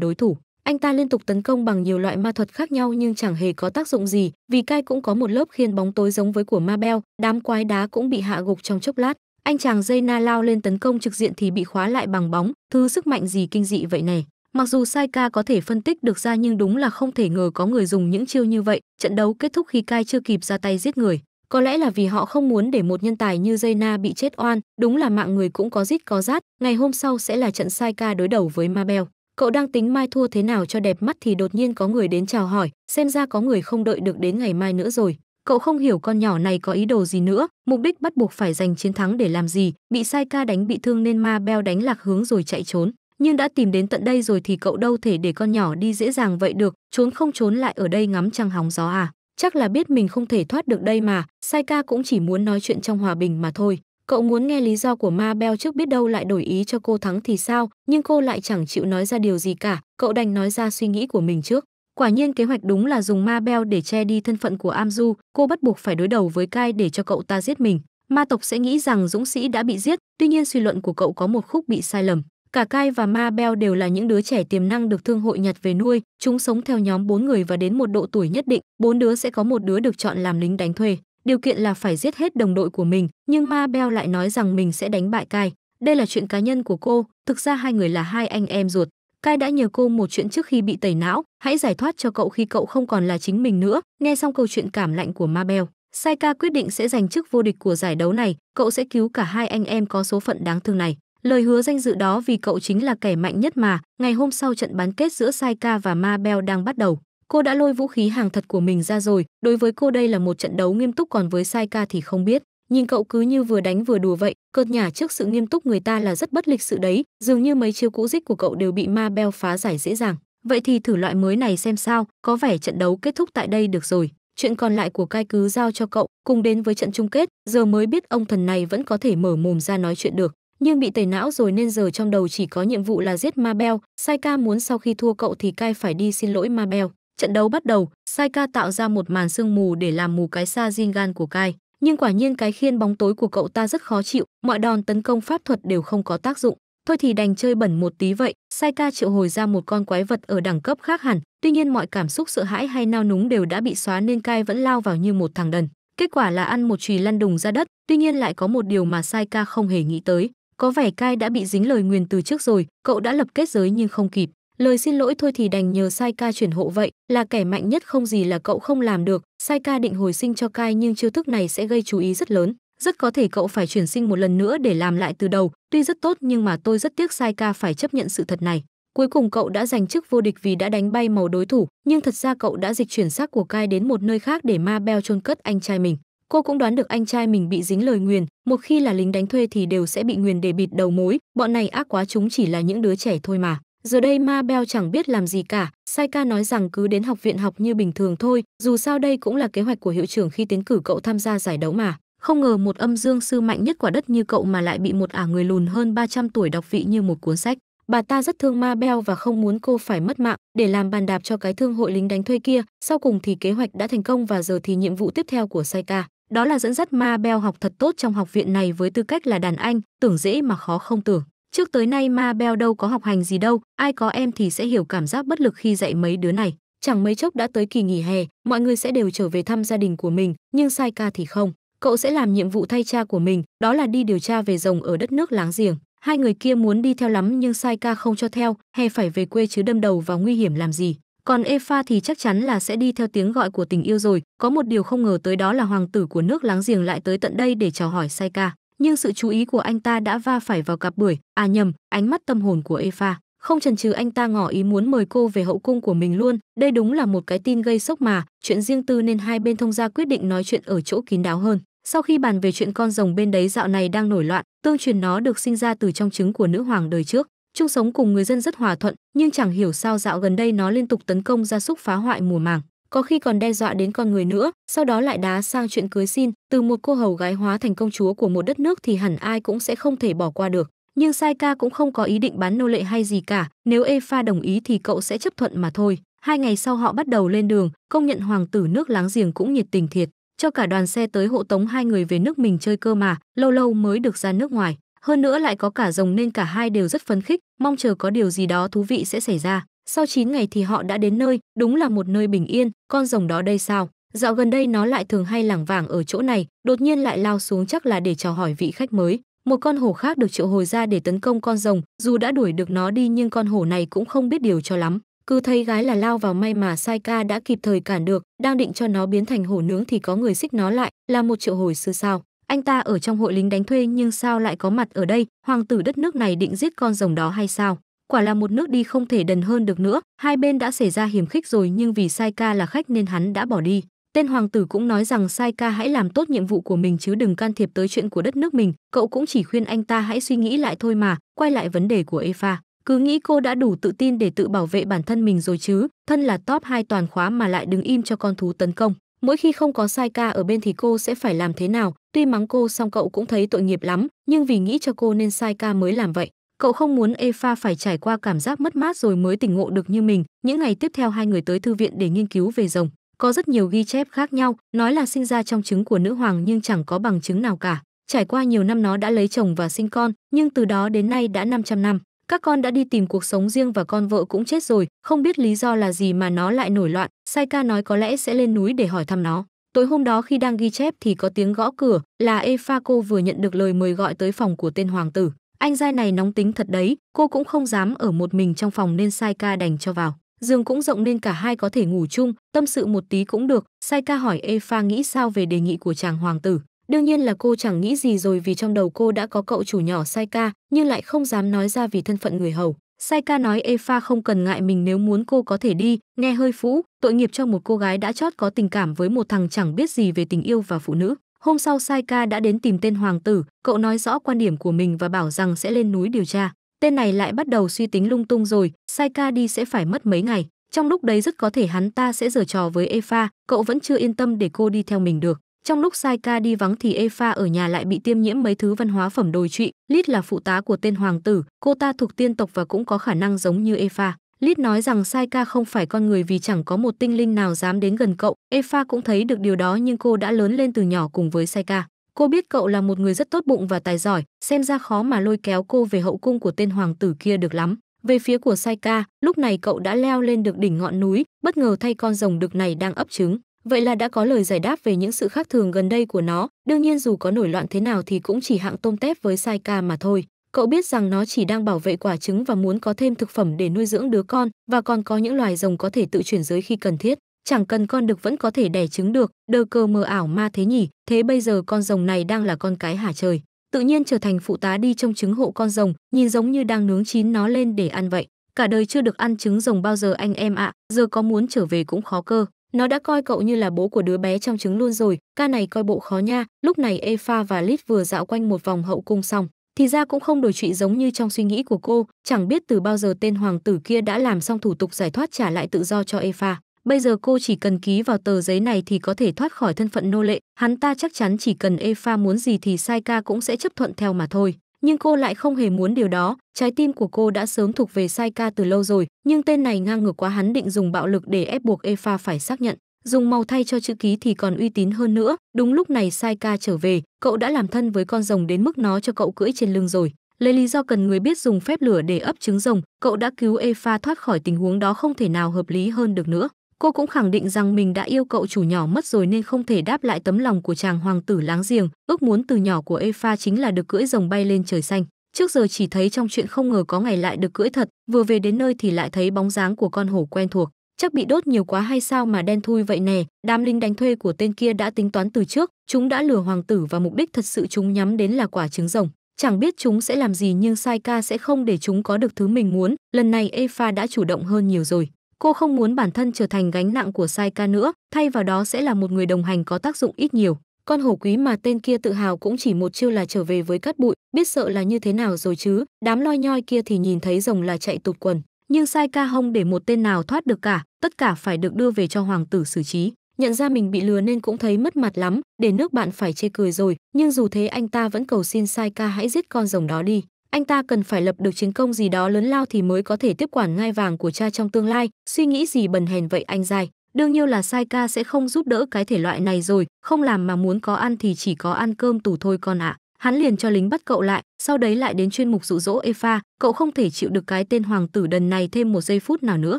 đối thủ. Anh ta liên tục tấn công bằng nhiều loại ma thuật khác nhau nhưng chẳng hề có tác dụng gì, vì cai cũng có một lớp khiên bóng tối giống với của Mabel, đám quái đá cũng bị hạ gục trong chốc lát. Anh chàng Jaina lao lên tấn công trực diện thì bị khóa lại bằng bóng, thứ sức mạnh gì kinh dị vậy này. Mặc dù Sai Ca có thể phân tích được ra nhưng đúng là không thể ngờ có người dùng những chiêu như vậy, trận đấu kết thúc khi Kai chưa kịp ra tay giết người. Có lẽ là vì họ không muốn để một nhân tài như Jaina bị chết oan, đúng là mạng người cũng có rít có rát, ngày hôm sau sẽ là trận Sai Ca đối đầu với Mabel. Cậu đang tính mai thua thế nào cho đẹp mắt thì đột nhiên có người đến chào hỏi, xem ra có người không đợi được đến ngày mai nữa rồi. Cậu không hiểu con nhỏ này có ý đồ gì nữa, mục đích bắt buộc phải giành chiến thắng để làm gì, bị Sai Ca đánh bị thương nên Mabel đánh lạc hướng rồi chạy trốn nhưng đã tìm đến tận đây rồi thì cậu đâu thể để con nhỏ đi dễ dàng vậy được, trốn không trốn lại ở đây ngắm trăng hóng gió à. Chắc là biết mình không thể thoát được đây mà, Sai ca cũng chỉ muốn nói chuyện trong hòa bình mà thôi. Cậu muốn nghe lý do của Ma Bell trước biết đâu lại đổi ý cho cô thắng thì sao, nhưng cô lại chẳng chịu nói ra điều gì cả, cậu đành nói ra suy nghĩ của mình trước. Quả nhiên kế hoạch đúng là dùng Ma Bell để che đi thân phận của Amju, cô bắt buộc phải đối đầu với Kai để cho cậu ta giết mình. Ma tộc sẽ nghĩ rằng dũng sĩ đã bị giết, tuy nhiên suy luận của cậu có một khúc bị sai lầm. Cả Kai và Ma Bell đều là những đứa trẻ tiềm năng được thương hội nhặt về nuôi, chúng sống theo nhóm bốn người và đến một độ tuổi nhất định, bốn đứa sẽ có một đứa được chọn làm lính đánh thuê. Điều kiện là phải giết hết đồng đội của mình, nhưng Ma Bell lại nói rằng mình sẽ đánh bại Kai. Đây là chuyện cá nhân của cô, thực ra hai người là hai anh em ruột. Kai đã nhờ cô một chuyện trước khi bị tẩy não, hãy giải thoát cho cậu khi cậu không còn là chính mình nữa. Nghe xong câu chuyện cảm lạnh của Ma Bell, Saika quyết định sẽ giành chức vô địch của giải đấu này, cậu sẽ cứu cả hai anh em có số phận đáng thương này. Lời hứa danh dự đó vì cậu chính là kẻ mạnh nhất mà, ngày hôm sau trận bán kết giữa Saika và Ma Bell đang bắt đầu. Cô đã lôi vũ khí hàng thật của mình ra rồi, đối với cô đây là một trận đấu nghiêm túc còn với Saika thì không biết. Nhìn cậu cứ như vừa đánh vừa đùa vậy, cợt nhả trước sự nghiêm túc người ta là rất bất lịch sự đấy, dường như mấy chiêu cũ dích của cậu đều bị Ma Bell phá giải dễ dàng. Vậy thì thử loại mới này xem sao, có vẻ trận đấu kết thúc tại đây được rồi. Chuyện còn lại của cai cứ giao cho cậu, cùng đến với trận chung kết, giờ mới biết ông thần này vẫn có thể mở mồm ra nói chuyện được nhưng bị tẩy não rồi nên giờ trong đầu chỉ có nhiệm vụ là giết Mabel. Saika muốn sau khi thua cậu thì cai phải đi xin lỗi Mabel. Trận đấu bắt đầu, Saika tạo ra một màn sương mù để làm mù cái xa gan của cai. Nhưng quả nhiên cái khiên bóng tối của cậu ta rất khó chịu, mọi đòn tấn công pháp thuật đều không có tác dụng. Thôi thì đành chơi bẩn một tí vậy, Saika triệu hồi ra một con quái vật ở đẳng cấp khác hẳn, tuy nhiên mọi cảm xúc sợ hãi hay nao núng đều đã bị xóa nên cai vẫn lao vào như một thằng đần. Kết quả là ăn một chùy lăn đùng ra đất, tuy nhiên lại có một điều mà Saika không hề nghĩ tới, có vẻ cai đã bị dính lời nguyền từ trước rồi cậu đã lập kết giới nhưng không kịp lời xin lỗi thôi thì đành nhờ sai ca chuyển hộ vậy là kẻ mạnh nhất không gì là cậu không làm được sai ca định hồi sinh cho cai nhưng chiêu thức này sẽ gây chú ý rất lớn rất có thể cậu phải chuyển sinh một lần nữa để làm lại từ đầu tuy rất tốt nhưng mà tôi rất tiếc sai ca phải chấp nhận sự thật này cuối cùng cậu đã giành chức vô địch vì đã đánh bay màu đối thủ nhưng thật ra cậu đã dịch chuyển xác của cai đến một nơi khác để ma beo chôn cất anh trai mình cô cũng đoán được anh trai mình bị dính lời nguyền một khi là lính đánh thuê thì đều sẽ bị nguyền để bịt đầu mối bọn này ác quá chúng chỉ là những đứa trẻ thôi mà giờ đây ma beo chẳng biết làm gì cả Saika nói rằng cứ đến học viện học như bình thường thôi dù sao đây cũng là kế hoạch của hiệu trưởng khi tiến cử cậu tham gia giải đấu mà không ngờ một âm dương sư mạnh nhất quả đất như cậu mà lại bị một ả người lùn hơn 300 tuổi đọc vị như một cuốn sách bà ta rất thương ma beo và không muốn cô phải mất mạng để làm bàn đạp cho cái thương hội lính đánh thuê kia sau cùng thì kế hoạch đã thành công và giờ thì nhiệm vụ tiếp theo của Saika đó là dẫn dắt Ma Bell học thật tốt trong học viện này với tư cách là đàn anh, tưởng dễ mà khó không tưởng. Trước tới nay Ma Bell đâu có học hành gì đâu, ai có em thì sẽ hiểu cảm giác bất lực khi dạy mấy đứa này. Chẳng mấy chốc đã tới kỳ nghỉ hè, mọi người sẽ đều trở về thăm gia đình của mình, nhưng Sai Ca thì không. Cậu sẽ làm nhiệm vụ thay cha của mình, đó là đi điều tra về rồng ở đất nước láng giềng. Hai người kia muốn đi theo lắm nhưng Sai Ca không cho theo, hè phải về quê chứ đâm đầu vào nguy hiểm làm gì. Còn Efa thì chắc chắn là sẽ đi theo tiếng gọi của tình yêu rồi, có một điều không ngờ tới đó là hoàng tử của nước láng giềng lại tới tận đây để chào hỏi Saika, nhưng sự chú ý của anh ta đã va phải vào cặp bưởi, à nhầm, ánh mắt tâm hồn của Efa. Không chần chừ anh ta ngỏ ý muốn mời cô về hậu cung của mình luôn, đây đúng là một cái tin gây sốc mà, chuyện riêng tư nên hai bên thông gia quyết định nói chuyện ở chỗ kín đáo hơn. Sau khi bàn về chuyện con rồng bên đấy dạo này đang nổi loạn, tương truyền nó được sinh ra từ trong trứng của nữ hoàng đời trước chung sống cùng người dân rất hòa thuận nhưng chẳng hiểu sao dạo gần đây nó liên tục tấn công gia súc phá hoại mùa màng có khi còn đe dọa đến con người nữa sau đó lại đá sang chuyện cưới xin từ một cô hầu gái hóa thành công chúa của một đất nước thì hẳn ai cũng sẽ không thể bỏ qua được nhưng sai ca cũng không có ý định bán nô lệ hay gì cả nếu Efa đồng ý thì cậu sẽ chấp thuận mà thôi hai ngày sau họ bắt đầu lên đường công nhận hoàng tử nước láng giềng cũng nhiệt tình thiệt cho cả đoàn xe tới hộ tống hai người về nước mình chơi cơ mà lâu lâu mới được ra nước ngoài hơn nữa lại có cả rồng nên cả hai đều rất phấn khích, mong chờ có điều gì đó thú vị sẽ xảy ra. Sau 9 ngày thì họ đã đến nơi, đúng là một nơi bình yên, con rồng đó đây sao? Dạo gần đây nó lại thường hay lảng vảng ở chỗ này, đột nhiên lại lao xuống chắc là để chào hỏi vị khách mới. Một con hổ khác được triệu hồi ra để tấn công con rồng, dù đã đuổi được nó đi nhưng con hổ này cũng không biết điều cho lắm. Cứ thấy gái là lao vào may mà Sai Ca đã kịp thời cản được, đang định cho nó biến thành hổ nướng thì có người xích nó lại, là một triệu hồi sư sao anh ta ở trong hội lính đánh thuê nhưng sao lại có mặt ở đây, hoàng tử đất nước này định giết con rồng đó hay sao? Quả là một nước đi không thể đần hơn được nữa, hai bên đã xảy ra hiểm khích rồi nhưng vì Sai Ca là khách nên hắn đã bỏ đi. Tên hoàng tử cũng nói rằng Sai Ca hãy làm tốt nhiệm vụ của mình chứ đừng can thiệp tới chuyện của đất nước mình, cậu cũng chỉ khuyên anh ta hãy suy nghĩ lại thôi mà, quay lại vấn đề của Efa, Cứ nghĩ cô đã đủ tự tin để tự bảo vệ bản thân mình rồi chứ, thân là top 2 toàn khóa mà lại đứng im cho con thú tấn công mỗi khi không có sai ca ở bên thì cô sẽ phải làm thế nào tuy mắng cô xong cậu cũng thấy tội nghiệp lắm nhưng vì nghĩ cho cô nên sai ca mới làm vậy cậu không muốn efa phải trải qua cảm giác mất mát rồi mới tỉnh ngộ được như mình những ngày tiếp theo hai người tới thư viện để nghiên cứu về rồng có rất nhiều ghi chép khác nhau nói là sinh ra trong trứng của nữ hoàng nhưng chẳng có bằng chứng nào cả trải qua nhiều năm nó đã lấy chồng và sinh con nhưng từ đó đến nay đã 500 năm các con đã đi tìm cuộc sống riêng và con vợ cũng chết rồi, không biết lý do là gì mà nó lại nổi loạn, Sai ca nói có lẽ sẽ lên núi để hỏi thăm nó. Tối hôm đó khi đang ghi chép thì có tiếng gõ cửa, là Efa cô vừa nhận được lời mời gọi tới phòng của tên hoàng tử. Anh giai này nóng tính thật đấy, cô cũng không dám ở một mình trong phòng nên Sai ca đành cho vào. Giường cũng rộng nên cả hai có thể ngủ chung, tâm sự một tí cũng được. Sai ca hỏi Efa nghĩ sao về đề nghị của chàng hoàng tử. Đương nhiên là cô chẳng nghĩ gì rồi vì trong đầu cô đã có cậu chủ nhỏ Sai nhưng lại không dám nói ra vì thân phận người hầu. Sai nói Efa không cần ngại mình nếu muốn cô có thể đi, nghe hơi phũ, tội nghiệp cho một cô gái đã chót có tình cảm với một thằng chẳng biết gì về tình yêu và phụ nữ. Hôm sau Sai đã đến tìm tên hoàng tử, cậu nói rõ quan điểm của mình và bảo rằng sẽ lên núi điều tra. Tên này lại bắt đầu suy tính lung tung rồi, Sai đi sẽ phải mất mấy ngày. Trong lúc đấy rất có thể hắn ta sẽ giở trò với Efa, cậu vẫn chưa yên tâm để cô đi theo mình được. Trong lúc Sai Ca đi vắng thì Eva ở nhà lại bị tiêm nhiễm mấy thứ văn hóa phẩm đồi trụy, Lít là phụ tá của tên hoàng tử, cô ta thuộc tiên tộc và cũng có khả năng giống như Eva. Lít nói rằng Sai Ca không phải con người vì chẳng có một tinh linh nào dám đến gần cậu. Eva cũng thấy được điều đó nhưng cô đã lớn lên từ nhỏ cùng với Sai Ca. Cô biết cậu là một người rất tốt bụng và tài giỏi, xem ra khó mà lôi kéo cô về hậu cung của tên hoàng tử kia được lắm. Về phía của Sai Ca, lúc này cậu đã leo lên được đỉnh ngọn núi, bất ngờ thay con rồng đực này đang ấp trứng. Vậy là đã có lời giải đáp về những sự khác thường gần đây của nó, đương nhiên dù có nổi loạn thế nào thì cũng chỉ hạng tôm tép với sai ca mà thôi. Cậu biết rằng nó chỉ đang bảo vệ quả trứng và muốn có thêm thực phẩm để nuôi dưỡng đứa con và còn có những loài rồng có thể tự chuyển giới khi cần thiết. Chẳng cần con được vẫn có thể đẻ trứng được, đờ cơ mờ ảo ma thế nhỉ, thế bây giờ con rồng này đang là con cái hả trời. Tự nhiên trở thành phụ tá đi trong trứng hộ con rồng, nhìn giống như đang nướng chín nó lên để ăn vậy. Cả đời chưa được ăn trứng rồng bao giờ anh em ạ, à, giờ có muốn trở về cũng khó cơ. Nó đã coi cậu như là bố của đứa bé trong trứng luôn rồi, ca này coi bộ khó nha. Lúc này Efa và Lit vừa dạo quanh một vòng hậu cung xong, thì ra cũng không đổi trụy giống như trong suy nghĩ của cô, chẳng biết từ bao giờ tên hoàng tử kia đã làm xong thủ tục giải thoát trả lại tự do cho Efa. Bây giờ cô chỉ cần ký vào tờ giấy này thì có thể thoát khỏi thân phận nô lệ, hắn ta chắc chắn chỉ cần Efa muốn gì thì Sai ca cũng sẽ chấp thuận theo mà thôi nhưng cô lại không hề muốn điều đó, trái tim của cô đã sớm thuộc về Sai Ca từ lâu rồi, nhưng tên này ngang ngược quá hắn định dùng bạo lực để ép buộc Efa phải xác nhận, dùng màu thay cho chữ ký thì còn uy tín hơn nữa. Đúng lúc này Sai Ca trở về, cậu đã làm thân với con rồng đến mức nó cho cậu cưỡi trên lưng rồi. Lấy lý do cần người biết dùng phép lửa để ấp trứng rồng, cậu đã cứu Efa thoát khỏi tình huống đó không thể nào hợp lý hơn được nữa. Cô cũng khẳng định rằng mình đã yêu cậu chủ nhỏ mất rồi nên không thể đáp lại tấm lòng của chàng hoàng tử láng giềng. Ước muốn từ nhỏ của Efa chính là được cưỡi rồng bay lên trời xanh. Trước giờ chỉ thấy trong chuyện không ngờ có ngày lại được cưỡi thật, vừa về đến nơi thì lại thấy bóng dáng của con hổ quen thuộc. Chắc bị đốt nhiều quá hay sao mà đen thui vậy nè, đám linh đánh thuê của tên kia đã tính toán từ trước, chúng đã lừa hoàng tử và mục đích thật sự chúng nhắm đến là quả trứng rồng. Chẳng biết chúng sẽ làm gì nhưng Sai Ca sẽ không để chúng có được thứ mình muốn, lần này Efa đã chủ động hơn nhiều rồi. Cô không muốn bản thân trở thành gánh nặng của Sai Ca nữa, thay vào đó sẽ là một người đồng hành có tác dụng ít nhiều. Con hổ quý mà tên kia tự hào cũng chỉ một chiêu là trở về với cát bụi, biết sợ là như thế nào rồi chứ, đám loi nhoi kia thì nhìn thấy rồng là chạy tụt quần. Nhưng Sai Ca không để một tên nào thoát được cả, tất cả phải được đưa về cho hoàng tử xử trí. Nhận ra mình bị lừa nên cũng thấy mất mặt lắm, để nước bạn phải chê cười rồi, nhưng dù thế anh ta vẫn cầu xin Sai Ca hãy giết con rồng đó đi anh ta cần phải lập được chiến công gì đó lớn lao thì mới có thể tiếp quản ngai vàng của cha trong tương lai suy nghĩ gì bần hèn vậy anh dài đương nhiên là sai ca sẽ không giúp đỡ cái thể loại này rồi không làm mà muốn có ăn thì chỉ có ăn cơm tù thôi con ạ à. hắn liền cho lính bắt cậu lại sau đấy lại đến chuyên mục dụ dỗ efa cậu không thể chịu được cái tên hoàng tử đần này thêm một giây phút nào nữa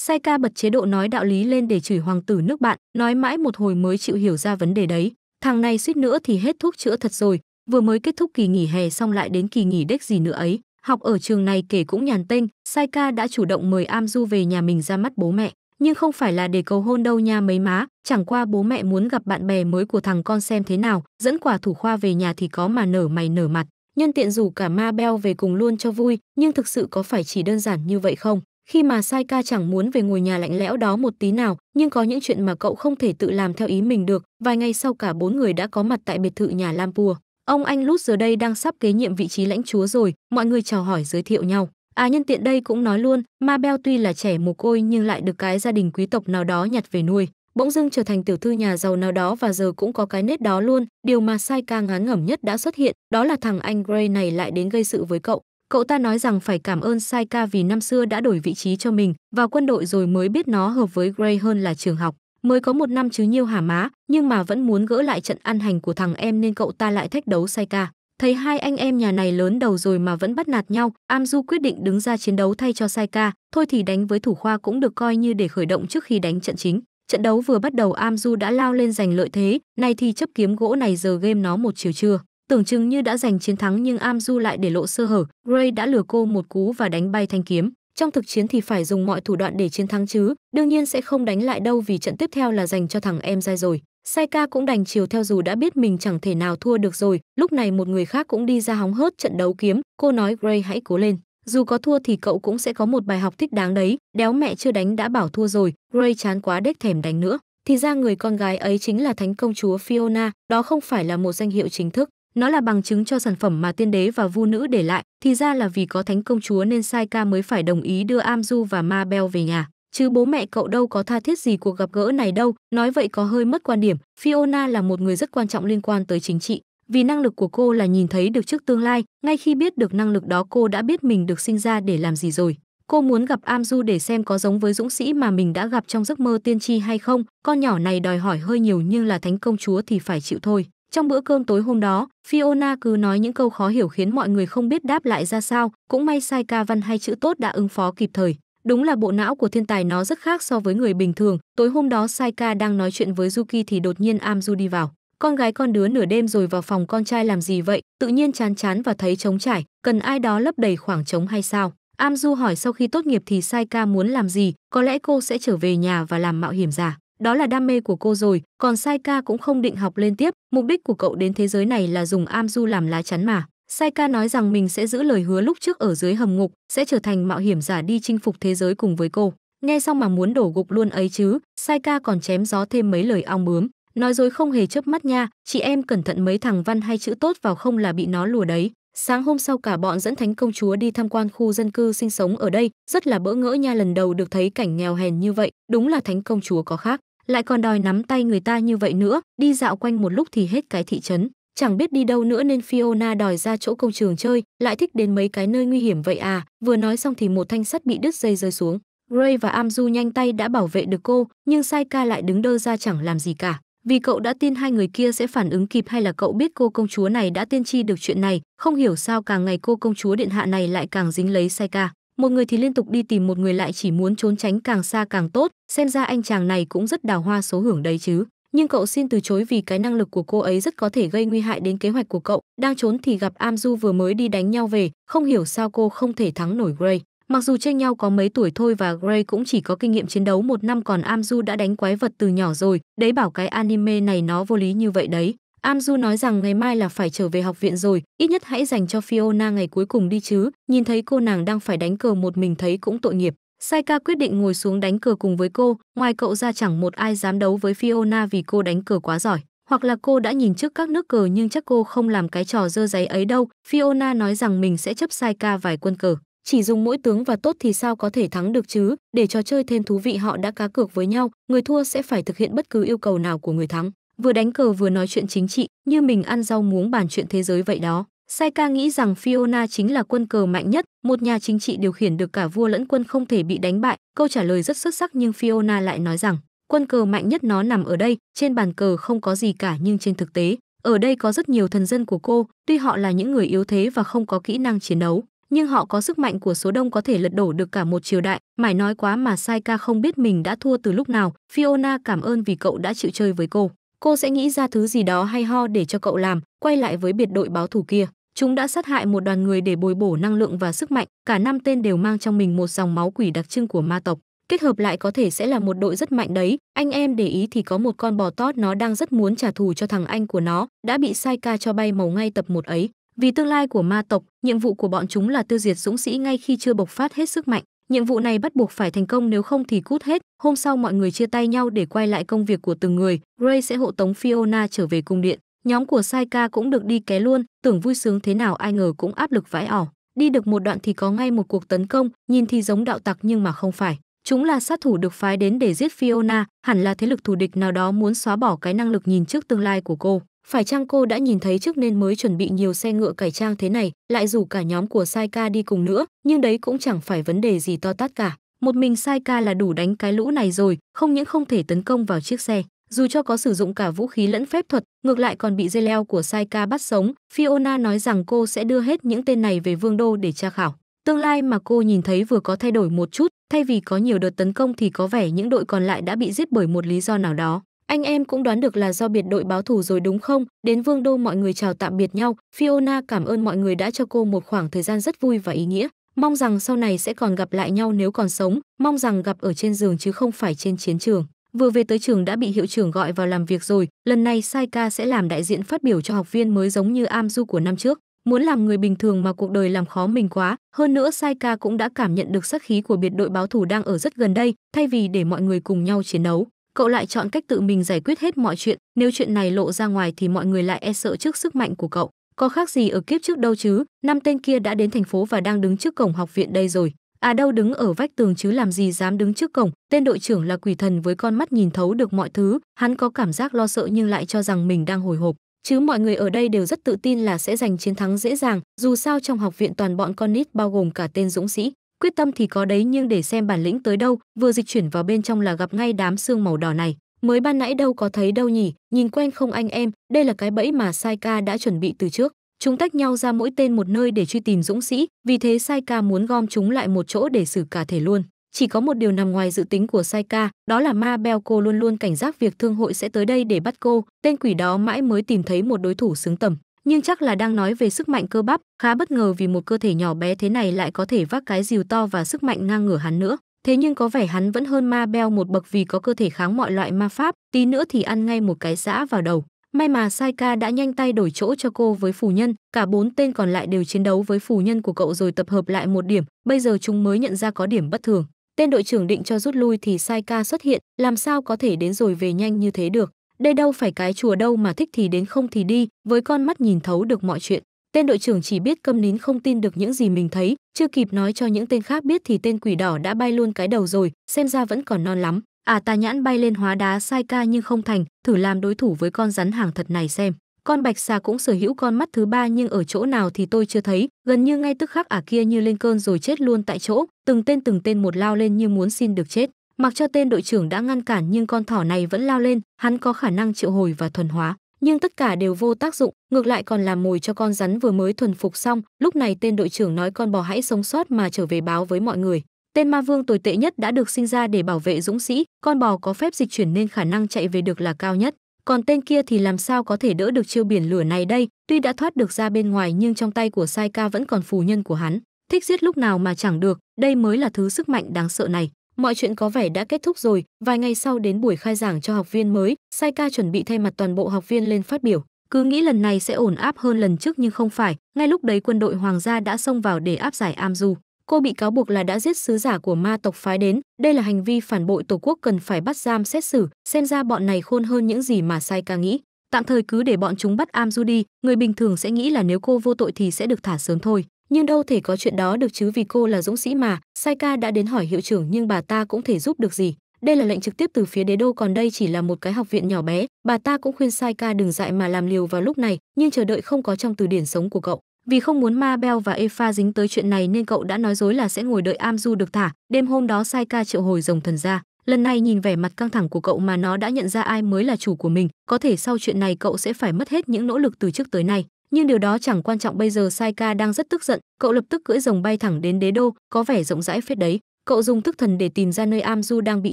sai ca bật chế độ nói đạo lý lên để chửi hoàng tử nước bạn nói mãi một hồi mới chịu hiểu ra vấn đề đấy thằng này suýt nữa thì hết thuốc chữa thật rồi vừa mới kết thúc kỳ nghỉ hè xong lại đến kỳ nghỉ đếch gì nữa ấy học ở trường này kể cũng nhàn tênh sai ca đã chủ động mời am du về nhà mình ra mắt bố mẹ nhưng không phải là để cầu hôn đâu nha mấy má chẳng qua bố mẹ muốn gặp bạn bè mới của thằng con xem thế nào dẫn quả thủ khoa về nhà thì có mà nở mày nở mặt nhân tiện rủ cả ma beo về cùng luôn cho vui nhưng thực sự có phải chỉ đơn giản như vậy không khi mà sai ca chẳng muốn về ngồi nhà lạnh lẽo đó một tí nào nhưng có những chuyện mà cậu không thể tự làm theo ý mình được vài ngày sau cả bốn người đã có mặt tại biệt thự nhà lampua Ông Anh Lút giờ đây đang sắp kế nhiệm vị trí lãnh chúa rồi, mọi người chào hỏi giới thiệu nhau. À nhân tiện đây cũng nói luôn, ma beo tuy là trẻ mồ côi nhưng lại được cái gia đình quý tộc nào đó nhặt về nuôi. Bỗng dưng trở thành tiểu thư nhà giàu nào đó và giờ cũng có cái nết đó luôn, điều mà sai ca ngán ngẩm nhất đã xuất hiện, đó là thằng anh Gray này lại đến gây sự với cậu. Cậu ta nói rằng phải cảm ơn Sai ca vì năm xưa đã đổi vị trí cho mình vào quân đội rồi mới biết nó hợp với Gray hơn là trường học mới có một năm chứ nhiêu hả má nhưng mà vẫn muốn gỡ lại trận ăn hành của thằng em nên cậu ta lại thách đấu Sai ca thấy hai anh em nhà này lớn đầu rồi mà vẫn bắt nạt nhau am du quyết định đứng ra chiến đấu thay cho sai ca thôi thì đánh với thủ khoa cũng được coi như để khởi động trước khi đánh trận chính trận đấu vừa bắt đầu am du đã lao lên giành lợi thế này thì chấp kiếm gỗ này giờ game nó một chiều trưa tưởng chừng như đã giành chiến thắng nhưng am du lại để lộ sơ hở gray đã lừa cô một cú và đánh bay thanh kiếm trong thực chiến thì phải dùng mọi thủ đoạn để chiến thắng chứ, đương nhiên sẽ không đánh lại đâu vì trận tiếp theo là dành cho thằng em dai rồi. Saika cũng đành chiều theo dù đã biết mình chẳng thể nào thua được rồi, lúc này một người khác cũng đi ra hóng hớt trận đấu kiếm, cô nói Gray hãy cố lên. Dù có thua thì cậu cũng sẽ có một bài học thích đáng đấy, đéo mẹ chưa đánh đã bảo thua rồi, Gray chán quá đếch thèm đánh nữa. Thì ra người con gái ấy chính là thánh công chúa Fiona, đó không phải là một danh hiệu chính thức. Nó là bằng chứng cho sản phẩm mà tiên đế và vu nữ để lại, thì ra là vì có thánh công chúa nên Sai Ca mới phải đồng ý đưa Amju và Ma Bell về nhà. Chứ bố mẹ cậu đâu có tha thiết gì cuộc gặp gỡ này đâu, nói vậy có hơi mất quan điểm. Fiona là một người rất quan trọng liên quan tới chính trị, vì năng lực của cô là nhìn thấy được trước tương lai, ngay khi biết được năng lực đó cô đã biết mình được sinh ra để làm gì rồi. Cô muốn gặp Amju để xem có giống với dũng sĩ mà mình đã gặp trong giấc mơ tiên tri hay không, con nhỏ này đòi hỏi hơi nhiều nhưng là thánh công chúa thì phải chịu thôi. Trong bữa cơm tối hôm đó, Fiona cứ nói những câu khó hiểu khiến mọi người không biết đáp lại ra sao, cũng may sai ca văn hay chữ tốt đã ứng phó kịp thời. Đúng là bộ não của thiên tài nó rất khác so với người bình thường. Tối hôm đó Saika đang nói chuyện với Yuki thì đột nhiên Amju đi vào. Con gái con đứa nửa đêm rồi vào phòng con trai làm gì vậy? Tự nhiên chán chán và thấy trống trải, cần ai đó lấp đầy khoảng trống hay sao? Amju hỏi sau khi tốt nghiệp thì Saika muốn làm gì, có lẽ cô sẽ trở về nhà và làm mạo hiểm giả đó là đam mê của cô rồi còn sai cũng không định học lên tiếp mục đích của cậu đến thế giới này là dùng am làm lá chắn mà sai nói rằng mình sẽ giữ lời hứa lúc trước ở dưới hầm ngục sẽ trở thành mạo hiểm giả đi chinh phục thế giới cùng với cô nghe xong mà muốn đổ gục luôn ấy chứ sai còn chém gió thêm mấy lời ong bướm nói dối không hề chớp mắt nha chị em cẩn thận mấy thằng văn hay chữ tốt vào không là bị nó lùa đấy sáng hôm sau cả bọn dẫn thánh công chúa đi tham quan khu dân cư sinh sống ở đây rất là bỡ ngỡ nha lần đầu được thấy cảnh nghèo hèn như vậy đúng là thánh công chúa có khác lại còn đòi nắm tay người ta như vậy nữa, đi dạo quanh một lúc thì hết cái thị trấn. Chẳng biết đi đâu nữa nên Fiona đòi ra chỗ công trường chơi, lại thích đến mấy cái nơi nguy hiểm vậy à, vừa nói xong thì một thanh sắt bị đứt dây rơi xuống. Gray và Amju nhanh tay đã bảo vệ được cô, nhưng Saika lại đứng đơ ra chẳng làm gì cả. Vì cậu đã tin hai người kia sẽ phản ứng kịp hay là cậu biết cô công chúa này đã tiên tri được chuyện này, không hiểu sao càng ngày cô công chúa điện hạ này lại càng dính lấy Saika một người thì liên tục đi tìm một người lại chỉ muốn trốn tránh càng xa càng tốt xem ra anh chàng này cũng rất đào hoa số hưởng đấy chứ nhưng cậu xin từ chối vì cái năng lực của cô ấy rất có thể gây nguy hại đến kế hoạch của cậu đang trốn thì gặp am du vừa mới đi đánh nhau về không hiểu sao cô không thể thắng nổi gray mặc dù tranh nhau có mấy tuổi thôi và gray cũng chỉ có kinh nghiệm chiến đấu một năm còn am du đã đánh quái vật từ nhỏ rồi đấy bảo cái anime này nó vô lý như vậy đấy An nói rằng ngày mai là phải trở về học viện rồi, ít nhất hãy dành cho Fiona ngày cuối cùng đi chứ, nhìn thấy cô nàng đang phải đánh cờ một mình thấy cũng tội nghiệp. Saika quyết định ngồi xuống đánh cờ cùng với cô, ngoài cậu ra chẳng một ai dám đấu với Fiona vì cô đánh cờ quá giỏi. Hoặc là cô đã nhìn trước các nước cờ nhưng chắc cô không làm cái trò dơ giấy ấy đâu. Fiona nói rằng mình sẽ chấp Saika vài quân cờ. Chỉ dùng mỗi tướng và tốt thì sao có thể thắng được chứ, để trò chơi thêm thú vị họ đã cá cược với nhau, người thua sẽ phải thực hiện bất cứ yêu cầu nào của người thắng vừa đánh cờ vừa nói chuyện chính trị, như mình ăn rau muống bàn chuyện thế giới vậy đó. Saika nghĩ rằng Fiona chính là quân cờ mạnh nhất, một nhà chính trị điều khiển được cả vua lẫn quân không thể bị đánh bại. Câu trả lời rất xuất sắc nhưng Fiona lại nói rằng, quân cờ mạnh nhất nó nằm ở đây, trên bàn cờ không có gì cả nhưng trên thực tế, ở đây có rất nhiều thần dân của cô, tuy họ là những người yếu thế và không có kỹ năng chiến đấu, nhưng họ có sức mạnh của số đông có thể lật đổ được cả một triều đại. Mải nói quá mà Saika không biết mình đã thua từ lúc nào. Fiona cảm ơn vì cậu đã chịu chơi với cô cô sẽ nghĩ ra thứ gì đó hay ho để cho cậu làm quay lại với biệt đội báo thù kia chúng đã sát hại một đoàn người để bồi bổ năng lượng và sức mạnh cả năm tên đều mang trong mình một dòng máu quỷ đặc trưng của ma tộc kết hợp lại có thể sẽ là một đội rất mạnh đấy anh em để ý thì có một con bò tót nó đang rất muốn trả thù cho thằng anh của nó đã bị sai ca cho bay màu ngay tập một ấy vì tương lai của ma tộc nhiệm vụ của bọn chúng là tiêu diệt dũng sĩ ngay khi chưa bộc phát hết sức mạnh Nhiệm vụ này bắt buộc phải thành công nếu không thì cút hết. Hôm sau mọi người chia tay nhau để quay lại công việc của từng người. Ray sẽ hộ tống Fiona trở về cung điện. Nhóm của Saika cũng được đi ké luôn, tưởng vui sướng thế nào ai ngờ cũng áp lực vãi ỏ. Đi được một đoạn thì có ngay một cuộc tấn công, nhìn thì giống đạo tặc nhưng mà không phải. Chúng là sát thủ được phái đến để giết Fiona, hẳn là thế lực thù địch nào đó muốn xóa bỏ cái năng lực nhìn trước tương lai của cô. Phải chăng cô đã nhìn thấy trước nên mới chuẩn bị nhiều xe ngựa cải trang thế này, lại rủ cả nhóm của Saika đi cùng nữa, nhưng đấy cũng chẳng phải vấn đề gì to tát cả. Một mình Saika là đủ đánh cái lũ này rồi, không những không thể tấn công vào chiếc xe, dù cho có sử dụng cả vũ khí lẫn phép thuật, ngược lại còn bị dây leo của Saika bắt sống. Fiona nói rằng cô sẽ đưa hết những tên này về Vương đô để tra khảo. Tương lai mà cô nhìn thấy vừa có thay đổi một chút, thay vì có nhiều đợt tấn công thì có vẻ những đội còn lại đã bị giết bởi một lý do nào đó. Anh em cũng đoán được là do biệt đội báo thủ rồi đúng không? Đến Vương Đô mọi người chào tạm biệt nhau, Fiona cảm ơn mọi người đã cho cô một khoảng thời gian rất vui và ý nghĩa. Mong rằng sau này sẽ còn gặp lại nhau nếu còn sống, mong rằng gặp ở trên giường chứ không phải trên chiến trường. Vừa về tới trường đã bị hiệu trưởng gọi vào làm việc rồi, lần này Saika sẽ làm đại diện phát biểu cho học viên mới giống như Am của năm trước. Muốn làm người bình thường mà cuộc đời làm khó mình quá, hơn nữa Saika cũng đã cảm nhận được sát khí của biệt đội báo thủ đang ở rất gần đây, thay vì để mọi người cùng nhau chiến đấu cậu lại chọn cách tự mình giải quyết hết mọi chuyện nếu chuyện này lộ ra ngoài thì mọi người lại e sợ trước sức mạnh của cậu có khác gì ở kiếp trước đâu chứ năm tên kia đã đến thành phố và đang đứng trước cổng học viện đây rồi à đâu đứng ở vách tường chứ làm gì dám đứng trước cổng tên đội trưởng là quỷ thần với con mắt nhìn thấu được mọi thứ hắn có cảm giác lo sợ nhưng lại cho rằng mình đang hồi hộp chứ mọi người ở đây đều rất tự tin là sẽ giành chiến thắng dễ dàng dù sao trong học viện toàn bọn con nít bao gồm cả tên dũng sĩ quyết tâm thì có đấy nhưng để xem bản lĩnh tới đâu vừa dịch chuyển vào bên trong là gặp ngay đám xương màu đỏ này mới ban nãy đâu có thấy đâu nhỉ nhìn quen không anh em đây là cái bẫy mà sai ca đã chuẩn bị từ trước chúng tách nhau ra mỗi tên một nơi để truy tìm dũng sĩ vì thế sai ca muốn gom chúng lại một chỗ để xử cả thể luôn chỉ có một điều nằm ngoài dự tính của sai ca đó là ma beo cô luôn luôn cảnh giác việc thương hội sẽ tới đây để bắt cô tên quỷ đó mãi mới tìm thấy một đối thủ xứng tầm nhưng chắc là đang nói về sức mạnh cơ bắp, khá bất ngờ vì một cơ thể nhỏ bé thế này lại có thể vác cái rìu to và sức mạnh ngang ngửa hắn nữa. Thế nhưng có vẻ hắn vẫn hơn ma beo một bậc vì có cơ thể kháng mọi loại ma pháp, tí nữa thì ăn ngay một cái giã vào đầu. May mà Saika đã nhanh tay đổi chỗ cho cô với phù nhân, cả bốn tên còn lại đều chiến đấu với phù nhân của cậu rồi tập hợp lại một điểm, bây giờ chúng mới nhận ra có điểm bất thường. Tên đội trưởng định cho rút lui thì Saika xuất hiện, làm sao có thể đến rồi về nhanh như thế được. Đây đâu phải cái chùa đâu mà thích thì đến không thì đi, với con mắt nhìn thấu được mọi chuyện. Tên đội trưởng chỉ biết câm nín không tin được những gì mình thấy, chưa kịp nói cho những tên khác biết thì tên quỷ đỏ đã bay luôn cái đầu rồi, xem ra vẫn còn non lắm. À ta nhãn bay lên hóa đá sai ca nhưng không thành, thử làm đối thủ với con rắn hàng thật này xem. Con bạch xà cũng sở hữu con mắt thứ ba nhưng ở chỗ nào thì tôi chưa thấy, gần như ngay tức khắc ả à kia như lên cơn rồi chết luôn tại chỗ, từng tên từng tên một lao lên như muốn xin được chết. Mặc cho tên đội trưởng đã ngăn cản nhưng con thỏ này vẫn lao lên, hắn có khả năng triệu hồi và thuần hóa, nhưng tất cả đều vô tác dụng, ngược lại còn làm mồi cho con rắn vừa mới thuần phục xong. Lúc này tên đội trưởng nói con bò hãy sống sót mà trở về báo với mọi người. Tên ma vương tồi tệ nhất đã được sinh ra để bảo vệ dũng sĩ, con bò có phép dịch chuyển nên khả năng chạy về được là cao nhất. Còn tên kia thì làm sao có thể đỡ được chiêu biển lửa này đây, tuy đã thoát được ra bên ngoài nhưng trong tay của Sai Ca vẫn còn phù nhân của hắn. Thích giết lúc nào mà chẳng được, đây mới là thứ sức mạnh đáng sợ này. Mọi chuyện có vẻ đã kết thúc rồi, vài ngày sau đến buổi khai giảng cho học viên mới, Sai Ca chuẩn bị thay mặt toàn bộ học viên lên phát biểu. Cứ nghĩ lần này sẽ ổn áp hơn lần trước nhưng không phải, ngay lúc đấy quân đội hoàng gia đã xông vào để áp giải Amzu. Cô bị cáo buộc là đã giết sứ giả của ma tộc phái đến, đây là hành vi phản bội tổ quốc cần phải bắt giam xét xử, xem ra bọn này khôn hơn những gì mà Sai Ca nghĩ. Tạm thời cứ để bọn chúng bắt Amzu đi, người bình thường sẽ nghĩ là nếu cô vô tội thì sẽ được thả sớm thôi nhưng đâu thể có chuyện đó được chứ vì cô là dũng sĩ mà Saika đã đến hỏi hiệu trưởng nhưng bà ta cũng thể giúp được gì đây là lệnh trực tiếp từ phía đế đô còn đây chỉ là một cái học viện nhỏ bé bà ta cũng khuyên Saika đừng dại mà làm liều vào lúc này nhưng chờ đợi không có trong từ điển sống của cậu vì không muốn ma beo và efa dính tới chuyện này nên cậu đã nói dối là sẽ ngồi đợi am được thả đêm hôm đó Saika triệu hồi rồng thần ra lần này nhìn vẻ mặt căng thẳng của cậu mà nó đã nhận ra ai mới là chủ của mình có thể sau chuyện này cậu sẽ phải mất hết những nỗ lực từ trước tới nay nhưng điều đó chẳng quan trọng bây giờ Saika đang rất tức giận cậu lập tức cưỡi rồng bay thẳng đến đế đô có vẻ rộng rãi phết đấy cậu dùng thức thần để tìm ra nơi am đang bị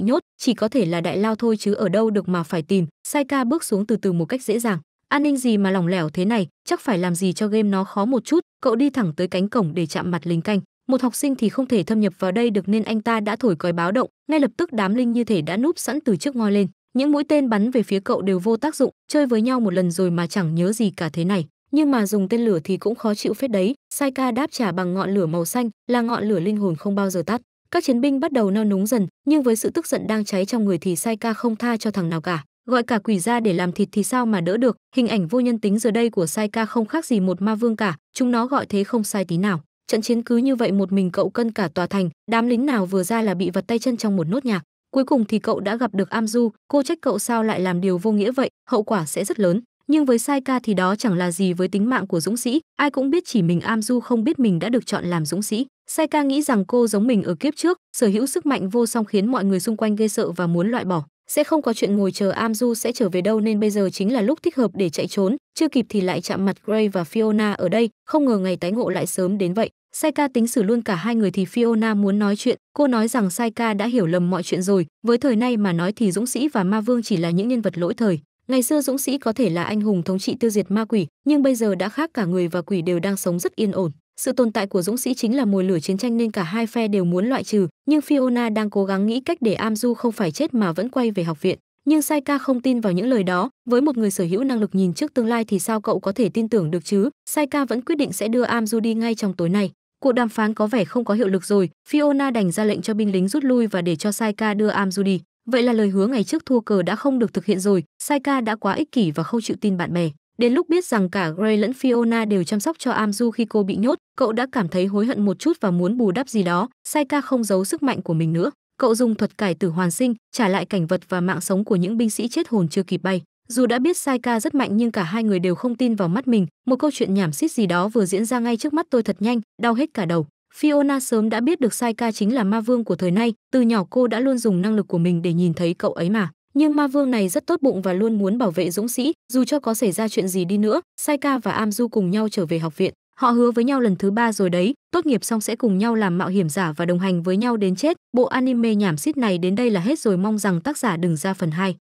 nhốt chỉ có thể là đại lao thôi chứ ở đâu được mà phải tìm Saika bước xuống từ từ một cách dễ dàng an ninh gì mà lỏng lẻo thế này chắc phải làm gì cho game nó khó một chút cậu đi thẳng tới cánh cổng để chạm mặt lính canh một học sinh thì không thể thâm nhập vào đây được nên anh ta đã thổi còi báo động ngay lập tức đám linh như thể đã núp sẵn từ trước ngoi lên những mũi tên bắn về phía cậu đều vô tác dụng chơi với nhau một lần rồi mà chẳng nhớ gì cả thế này nhưng mà dùng tên lửa thì cũng khó chịu phết đấy sai ca đáp trả bằng ngọn lửa màu xanh là ngọn lửa linh hồn không bao giờ tắt các chiến binh bắt đầu nao núng dần nhưng với sự tức giận đang cháy trong người thì sai ca không tha cho thằng nào cả gọi cả quỷ ra để làm thịt thì sao mà đỡ được hình ảnh vô nhân tính giờ đây của sai ca không khác gì một ma vương cả chúng nó gọi thế không sai tí nào trận chiến cứ như vậy một mình cậu cân cả tòa thành đám lính nào vừa ra là bị vật tay chân trong một nốt nhạc cuối cùng thì cậu đã gặp được am du cô trách cậu sao lại làm điều vô nghĩa vậy hậu quả sẽ rất lớn nhưng với sai ca thì đó chẳng là gì với tính mạng của dũng sĩ ai cũng biết chỉ mình am du không biết mình đã được chọn làm dũng sĩ sai ca nghĩ rằng cô giống mình ở kiếp trước sở hữu sức mạnh vô song khiến mọi người xung quanh ghê sợ và muốn loại bỏ sẽ không có chuyện ngồi chờ am du sẽ trở về đâu nên bây giờ chính là lúc thích hợp để chạy trốn chưa kịp thì lại chạm mặt gray và fiona ở đây không ngờ ngày tái ngộ lại sớm đến vậy sai ca tính xử luôn cả hai người thì fiona muốn nói chuyện cô nói rằng sai ca đã hiểu lầm mọi chuyện rồi với thời nay mà nói thì dũng sĩ và ma vương chỉ là những nhân vật lỗi thời Ngày xưa dũng sĩ có thể là anh hùng thống trị tiêu diệt ma quỷ, nhưng bây giờ đã khác cả người và quỷ đều đang sống rất yên ổn. Sự tồn tại của dũng sĩ chính là mồi lửa chiến tranh nên cả hai phe đều muốn loại trừ, nhưng Fiona đang cố gắng nghĩ cách để Amju không phải chết mà vẫn quay về học viện. Nhưng Saika không tin vào những lời đó, với một người sở hữu năng lực nhìn trước tương lai thì sao cậu có thể tin tưởng được chứ? Saika vẫn quyết định sẽ đưa Amju đi ngay trong tối nay. Cuộc đàm phán có vẻ không có hiệu lực rồi, Fiona đành ra lệnh cho binh lính rút lui và để cho Saika đưa Amju đi. Vậy là lời hứa ngày trước thua cờ đã không được thực hiện rồi, Saika đã quá ích kỷ và không chịu tin bạn bè. Đến lúc biết rằng cả Gray lẫn Fiona đều chăm sóc cho Amju khi cô bị nhốt, cậu đã cảm thấy hối hận một chút và muốn bù đắp gì đó, Saika không giấu sức mạnh của mình nữa. Cậu dùng thuật cải tử hoàn sinh, trả lại cảnh vật và mạng sống của những binh sĩ chết hồn chưa kịp bay. Dù đã biết Saika rất mạnh nhưng cả hai người đều không tin vào mắt mình, một câu chuyện nhảm xít gì đó vừa diễn ra ngay trước mắt tôi thật nhanh, đau hết cả đầu. Fiona sớm đã biết được Saika chính là ma vương của thời nay, từ nhỏ cô đã luôn dùng năng lực của mình để nhìn thấy cậu ấy mà. Nhưng ma vương này rất tốt bụng và luôn muốn bảo vệ dũng sĩ, dù cho có xảy ra chuyện gì đi nữa, Saika và Am cùng nhau trở về học viện. Họ hứa với nhau lần thứ ba rồi đấy, tốt nghiệp xong sẽ cùng nhau làm mạo hiểm giả và đồng hành với nhau đến chết. Bộ anime nhảm xít này đến đây là hết rồi mong rằng tác giả đừng ra phần 2.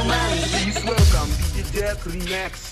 Please welcome DJ Death Remix.